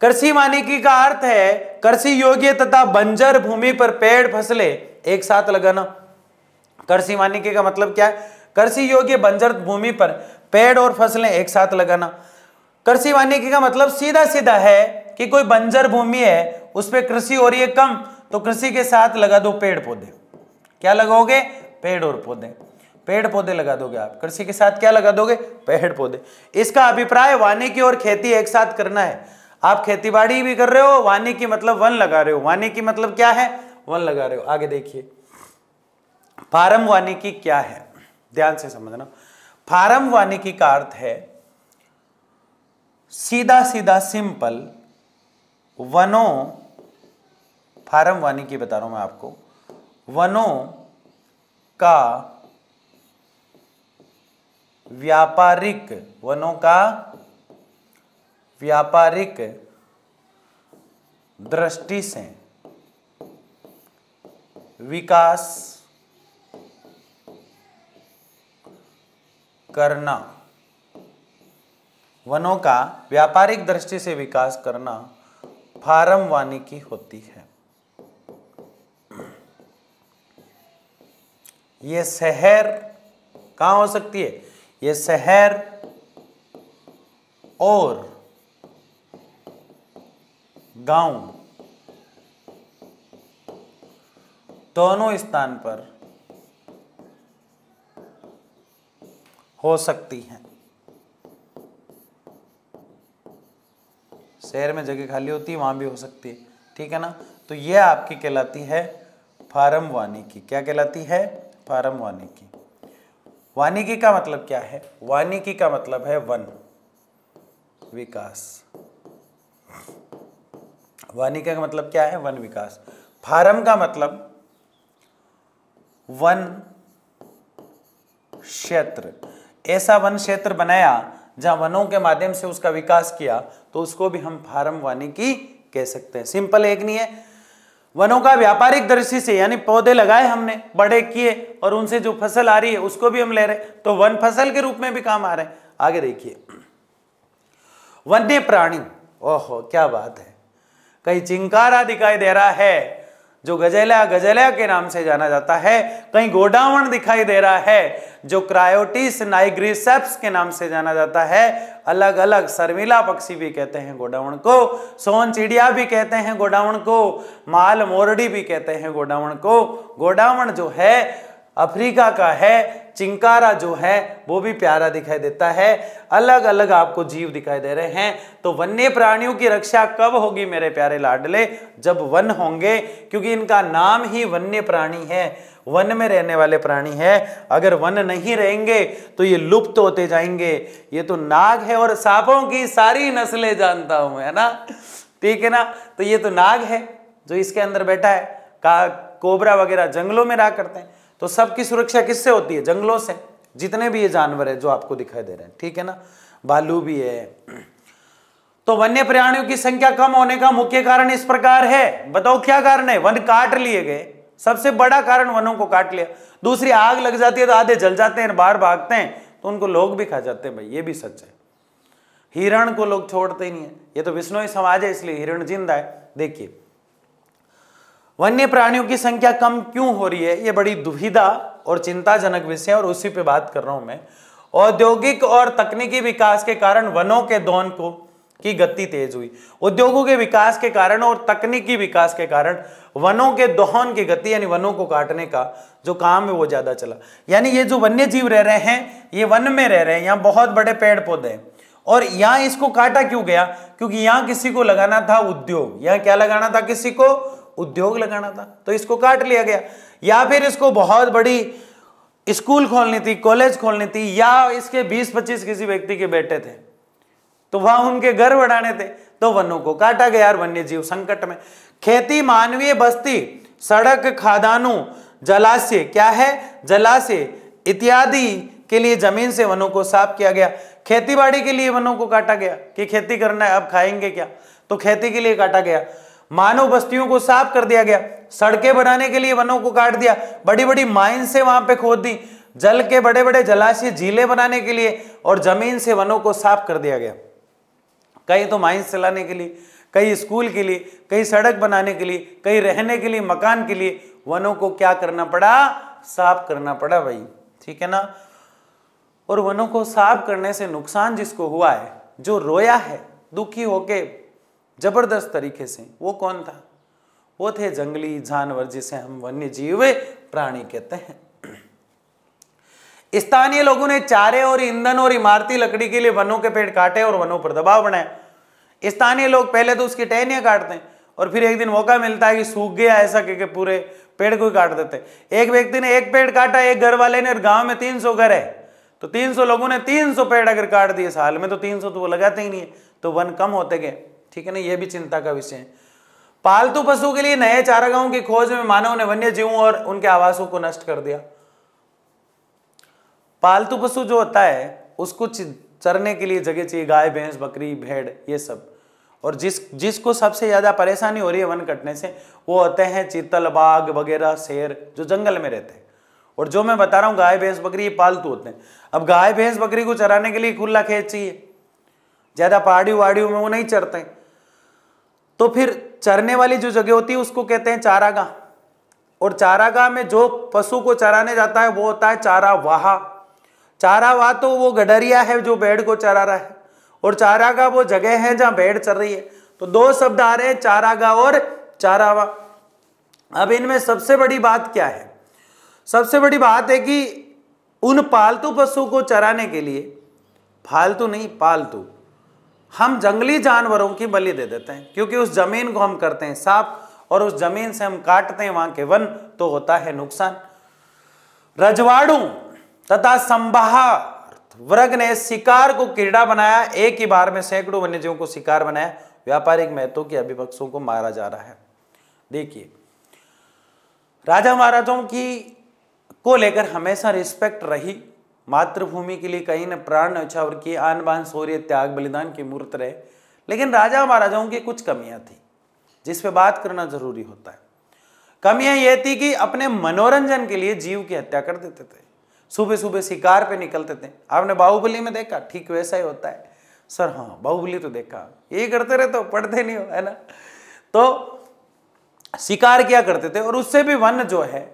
कृषि वानिकी का अर्थ है कृषि योग्य तथा बंजर भूमि पर पेड़ फसलें एक साथ लगाना कृषि वानिकी का मतलब क्या है कृषि योग्य बंजर भूमि पर पेड़ और फसलें एक साथ लगाना कृषि वानिकी का मतलब सीधा सीधा है कि कोई बंजर भूमि है उस पर कृषि हो रही है कम तो कृषि के साथ लगा दो पेड़ पौधे क्या लगाओगे पेड़ और पौधे पेड़ पौधे लगा दोगे आप कृषि के साथ क्या लगा दोगे पेड़ पौधे इसका अभिप्राय वानिकी और खेती एक साथ करना है आप खेतीबाड़ी भी कर रहे हो वानिकी मतलब वन लगा रहे हो वानिकी मतलब क्या है वन लगा रहे हो आगे देखिए फार्म वानिकी क्या है ध्यान से समझना फार्म वानिकी का अर्थ है सीधा सीधा सिंपल वनों फार्म वानिकी बता रहा हूं मैं आपको वनों का व्यापारिक वनों का व्यापारिक दृष्टि से विकास करना वनों का व्यापारिक दृष्टि से विकास करना फार्म वानिकी होती है ये शहर कहां हो सकती है ये शहर और गांव दोनों स्थान पर हो सकती हैं शहर में जगह खाली होती है वहां भी हो सकती है ठीक है ना तो यह आपकी कहलाती है फार्म वानिकी क्या कहलाती है फार्म वानिकी वानिकी का मतलब क्या है वानिकी का मतलब है वन विकास वानिका का मतलब क्या है वन विकास फार्म का मतलब वन क्षेत्र ऐसा वन क्षेत्र बनाया जहां वनों के माध्यम से उसका विकास किया तो उसको भी हम फार्म वानिकी कह सकते हैं सिंपल एक नहीं है वनों का व्यापारिक दृष्टि से यानी पौधे लगाए हमने बड़े किए और उनसे जो फसल आ रही है उसको भी हम ले रहे तो वन फसल के रूप में भी काम आ रहे हैं आगे देखिए वन्य प्राणी ओहो क्या बात है कहीं चिंकारा दिखाई दे रहा है जो गजेला गजेला के नाम से जाना जाता है कहीं गोडावण दिखाई दे रहा है जो क्रायोटिस नाइग्रीसेप्स के नाम से जाना जाता है अलग अलग शर्मिला पक्षी भी कहते हैं गोडावण को सोन चिड़िया भी कहते हैं गोडावण को माल मोरडी भी कहते हैं गोडावण को गोडावण जो है अफ्रीका का है चिंकारा जो है वो भी प्यारा दिखाई देता है अलग अलग आपको जीव दिखाई दे रहे हैं तो वन्य प्राणियों की रक्षा कब होगी मेरे प्यारे लाडले जब वन होंगे क्योंकि इनका नाम ही वन्य प्राणी है वन में रहने वाले प्राणी है अगर वन नहीं रहेंगे तो ये लुप्त होते जाएंगे ये तो नाग है और सांपों की सारी नस्लें जानता हूं है ना ठीक है ना तो ये तो नाग है जो इसके अंदर बैठा है का कोबरा वगैरह जंगलों में रहा करते हैं तो सबकी सुरक्षा किससे होती है जंगलों से जितने भी ये जानवर है जो आपको दिखाई दे रहे हैं ठीक है ना भालू भी है तो वन्य प्राणियों की संख्या कम होने का मुख्य कारण इस प्रकार है बताओ क्या कारण है वन काट लिए गए सबसे बड़ा कारण वनों को काट लिया दूसरी आग लग जाती है तो आधे जल जाते हैं बाहर भागते हैं तो उनको लोग भी खा जाते हैं भाई ये भी सच है हिरण को लोग छोड़ते ही नहीं है ये तो विष्णु समाज है इसलिए हिरण जिंदा है देखिए वन्य प्राणियों की संख्या कम क्यों हो रही है ये बड़ी दुविधा और चिंताजनक विषय है और उसी पे बात कर रहा हूं मैं औद्योगिक और तकनीकी विकास के कारण वनों के दौन को की गति तेज हुई उद्योगों के विकास के कारण और तकनीकी विकास के कारण वनों के दोहन की गति यानी वनों को काटने का जो काम है वो ज्यादा चला यानी ये जो वन्य जीव रह रहे हैं ये वन में रह रहे हैं यहाँ बहुत बड़े पेड़ पौधे हैं और यहाँ इसको काटा क्यों गया क्योंकि यहाँ किसी को लगाना था उद्योग यहाँ क्या लगाना था किसी को उद्योग लगाना था तो इसको काट लिया गया या फिर इसको बहुत बड़ी स्कूल खोलनी थी कॉलेज खोलनी थी या इसके 20-25 किसी व्यक्ति के बेटे थे तो वहां उनके घर बढ़ाने थे तो वनों को काटा गया और वन्य जीव संकट में खेती मानवीय बस्ती सड़क खादानों जलाशय क्या है जलाशय इत्यादि के लिए जमीन से वनों को साफ किया गया खेतीबाड़ी के लिए वनों को काटा गया कि खेती करना है अब खाएंगे क्या तो खेती के लिए काटा गया मानव बस्तियों को साफ कर दिया गया सड़कें बनाने के लिए वनों को काट दिया बड़ी बड़ी माइन से वहां पे खोद दी जल के बड़े बड़े जलाशय झीले बनाने के लिए और जमीन से वनों को साफ कर दिया गया कहीं तो माइंस चलाने के लिए कहीं स्कूल के लिए कहीं सड़क बनाने के लिए कहीं रहने के लिए मकान के लिए वनों को क्या करना पड़ा साफ करना पड़ा भाई ठीक है ना और वनों को साफ करने से नुकसान जिसको हुआ है जो रोया है दुखी होके ज़बरदस्त तरीके से वो कौन था वो थे जंगली जानवर जिसे हम वन्य जीव प्राणी कहते हैं स्थानीय लोगों ने चारे और ईंधन और इमारती लकड़ी के लिए वनों के पेड़ काटे और वनों पर दबाव बनाया स्थानीय लोग पहले तो उसकी टहनिया काटते हैं और फिर एक दिन मौका मिलता है कि सूख गया ऐसा कह के, के पूरे पेड़ को ही काट देते एक व्यक्ति ने एक पेड़ काटा एक घर वाले ने और गांव में सौ घर है तो सौ लोगों ने सौ पेड़ अगर काट दिए साल में तो सौ तो वो लगाते ही नहीं है तो वन कम होते गए ठीक है ना यह भी चिंता का विषय है पालतू पशु के लिए नए चारागाहों की खोज में मानव ने वन्य जीवों और उनके आवासों को नष्ट कर दिया पालतू पशु जो होता है उसको चरने के लिए जगह चाहिए गाय भैंस बकरी भेड़ ये सब और जिस जिसको सबसे ज़्यादा परेशानी हो रही है वन कटने से वो होते हैं चीतल बाघ वगैरह शेर जो जंगल में रहते हैं और जो मैं बता रहा हूँ गाय भैंस बकरी ये पालतू होते हैं अब गाय भैंस बकरी को चराने के लिए खुला खेत चाहिए ज़्यादा पहाड़ी वाड़ियों में वो नहीं चरते हैं तो फिर चरने वाली जो जगह होती है उसको कहते हैं चारागाह और चारागाह में जो पशु को चराने जाता है वो होता है चारावाहा चारावाह तो वो गडरिया है जो भेड़ को चरा रहा है और चारागाह वो जगह है जहां भेड़ चर रही है तो दो शब्द आ रहे हैं चारागाह और चारावा अब इनमें सबसे बड़ी बात क्या है सबसे बड़ी बात है कि उन पालतू पशु को चराने के लिए फालतू नहीं पालतू हम जंगली जानवरों की बलि दे देते हैं क्योंकि उस जमीन को हम करते हैं साफ और उस जमीन से हम काटते हैं वहां के वन तो होता है नुकसान रजवाड़ू तथा संभा वर्ग ने शिकार को क्रीड़ा बनाया एक ही बार में सैकड़ों वन्यजीवों को शिकार बनाया व्यापारिक महत्व के अभिभक्सों को मारा जा रहा है देखिए राजा महाराजों की को लेकर हमेशा रिस्पेक्ट रही मातृभूमि के लिए कहीं न प्राण न्यौछावर किए आन बान सौर्य त्याग बलिदान की मूर्त रहे लेकिन राजा महाराजाओं की कुछ कमियां थी जिस पे बात करना जरूरी होता है कमियां यह थी कि अपने मनोरंजन के लिए जीव की हत्या कर देते थे सुबह सुबह शिकार पे निकलते थे आपने बाहुबली में देखा ठीक वैसा ही होता है सर हाँ बाहुबली तो देखा ये करते रहे तो पढ़ते नहीं हो है ना तो शिकार किया करते थे और उससे भी वन जो है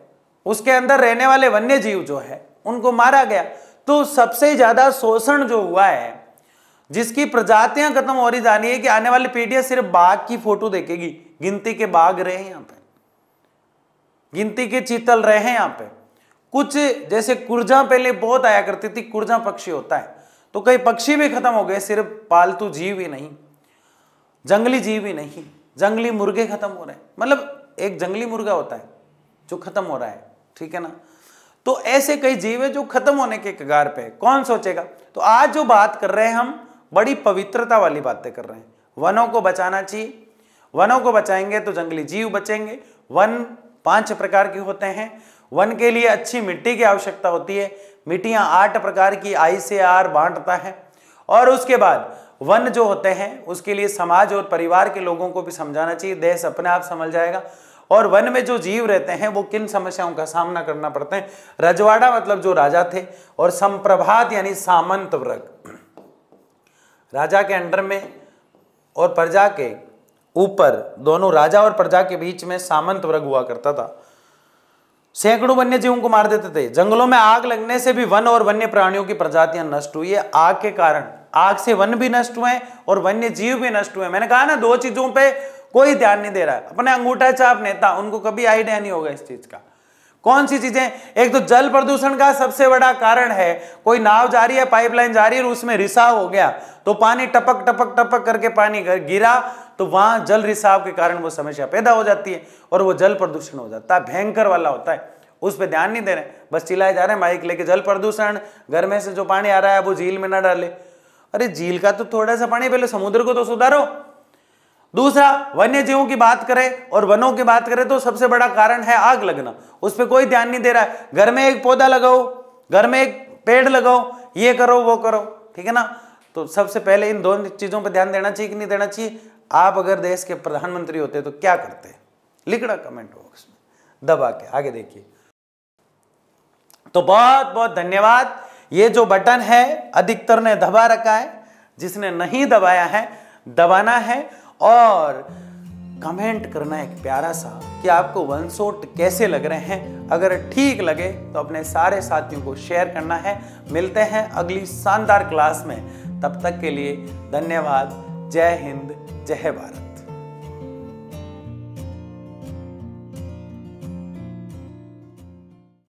उसके अंदर रहने वाले वन्य जीव जो है उनको मारा गया तो सबसे ज़्यादा शोषण जो हुआ है जिसकी प्रजातियां खत्म हो रही जानी है कि आने वाली पीढ़ियां सिर्फ बाघ की फोटो देखेगी गिनती के बाघ रहे हैं यहाँ पे गिनती के चीतल रहे हैं यहाँ पे कुछ जैसे कुर्जा पहले बहुत आया करती थी कुर्जा पक्षी होता है तो कई पक्षी भी खत्म हो गए सिर्फ पालतू जीव ही नहीं जंगली जीव ही नहीं जंगली मुर्गे खत्म हो रहे हैं मतलब एक जंगली मुर्गा होता है जो खत्म हो रहा है ठीक है ना तो ऐसे कई जीव है जो खत्म होने के कगार पे कौन सोचेगा तो आज जो बात कर रहे हैं हम बड़ी पवित्रता वाली बातें कर रहे हैं वनों को बचाना चाहिए वनों को बचाएंगे तो जंगली जीव बचेंगे वन पांच प्रकार के होते हैं वन के लिए अच्छी मिट्टी की आवश्यकता होती है मिट्टियां आठ प्रकार की आई से आर बांटता है और उसके बाद वन जो होते हैं उसके लिए समाज और परिवार के लोगों को भी समझाना चाहिए देश अपने आप समझ जाएगा और वन में जो जीव रहते हैं वो किन समस्याओं का सामना करना पड़ता है रजवाड़ा मतलब जो राजा थे और संप्रभात यानी सामंत वर्ग राजा के अंडर में और प्रजा के ऊपर दोनों राजा और प्रजा के बीच में सामंत वर्ग हुआ करता था सैकड़ों वन्य जीवों को मार देते थे जंगलों में आग लगने से भी वन और वन्य प्राणियों की प्रजातियां नष्ट हुई है आग के कारण आग से वन भी नष्ट हुए और वन्य जीव भी नष्ट हुए मैंने कहा ना दो चीजों पे कोई ध्यान नहीं दे रहा है अपने अंगूठा चाप नेता उनको कभी आइडिया नहीं होगा इस चीज का कौन सी चीजें एक तो जल प्रदूषण का सबसे बड़ा कारण है कोई नाव जा रही है पाइपलाइन जा रही है उसमें रिसाव हो गया तो पानी टपक टपक टपक करके पानी गिरा तो वहां जल रिसाव के कारण वो समस्या पैदा हो जाती है और वो जल प्रदूषण हो जाता है भयंकर वाला होता है उस पर ध्यान नहीं दे रहे बस चिल्लाए जा रहे हैं माइक लेके जल प्रदूषण घर में से जो पानी आ रहा है वो झील में ना डाले अरे झील का तो थोड़ा सा पानी पहले समुद्र को तो सुधारो दूसरा वन्य जीवों की बात करें और वनों की बात करें तो सबसे बड़ा कारण है आग लगना उस पर कोई ध्यान नहीं दे रहा है घर में एक पौधा लगाओ घर में एक पेड़ लगाओ ये करो वो करो ठीक है ना तो सबसे पहले इन दोनों चीज़ों पर ध्यान देना चाहिए कि नहीं देना चाहिए आप अगर देश के प्रधानमंत्री होते तो क्या करते लिखना कमेंट बॉक्स में दबा के आगे देखिए तो बहुत बहुत धन्यवाद ये जो बटन है अधिकतर ने दबा रखा है जिसने नहीं दबाया है दबाना है और कमेंट करना एक प्यारा सा कि आपको वन शॉट कैसे लग रहे हैं अगर ठीक लगे तो अपने सारे साथियों को शेयर करना है मिलते हैं अगली शानदार क्लास में तब तक के लिए धन्यवाद जय हिंद जय भारत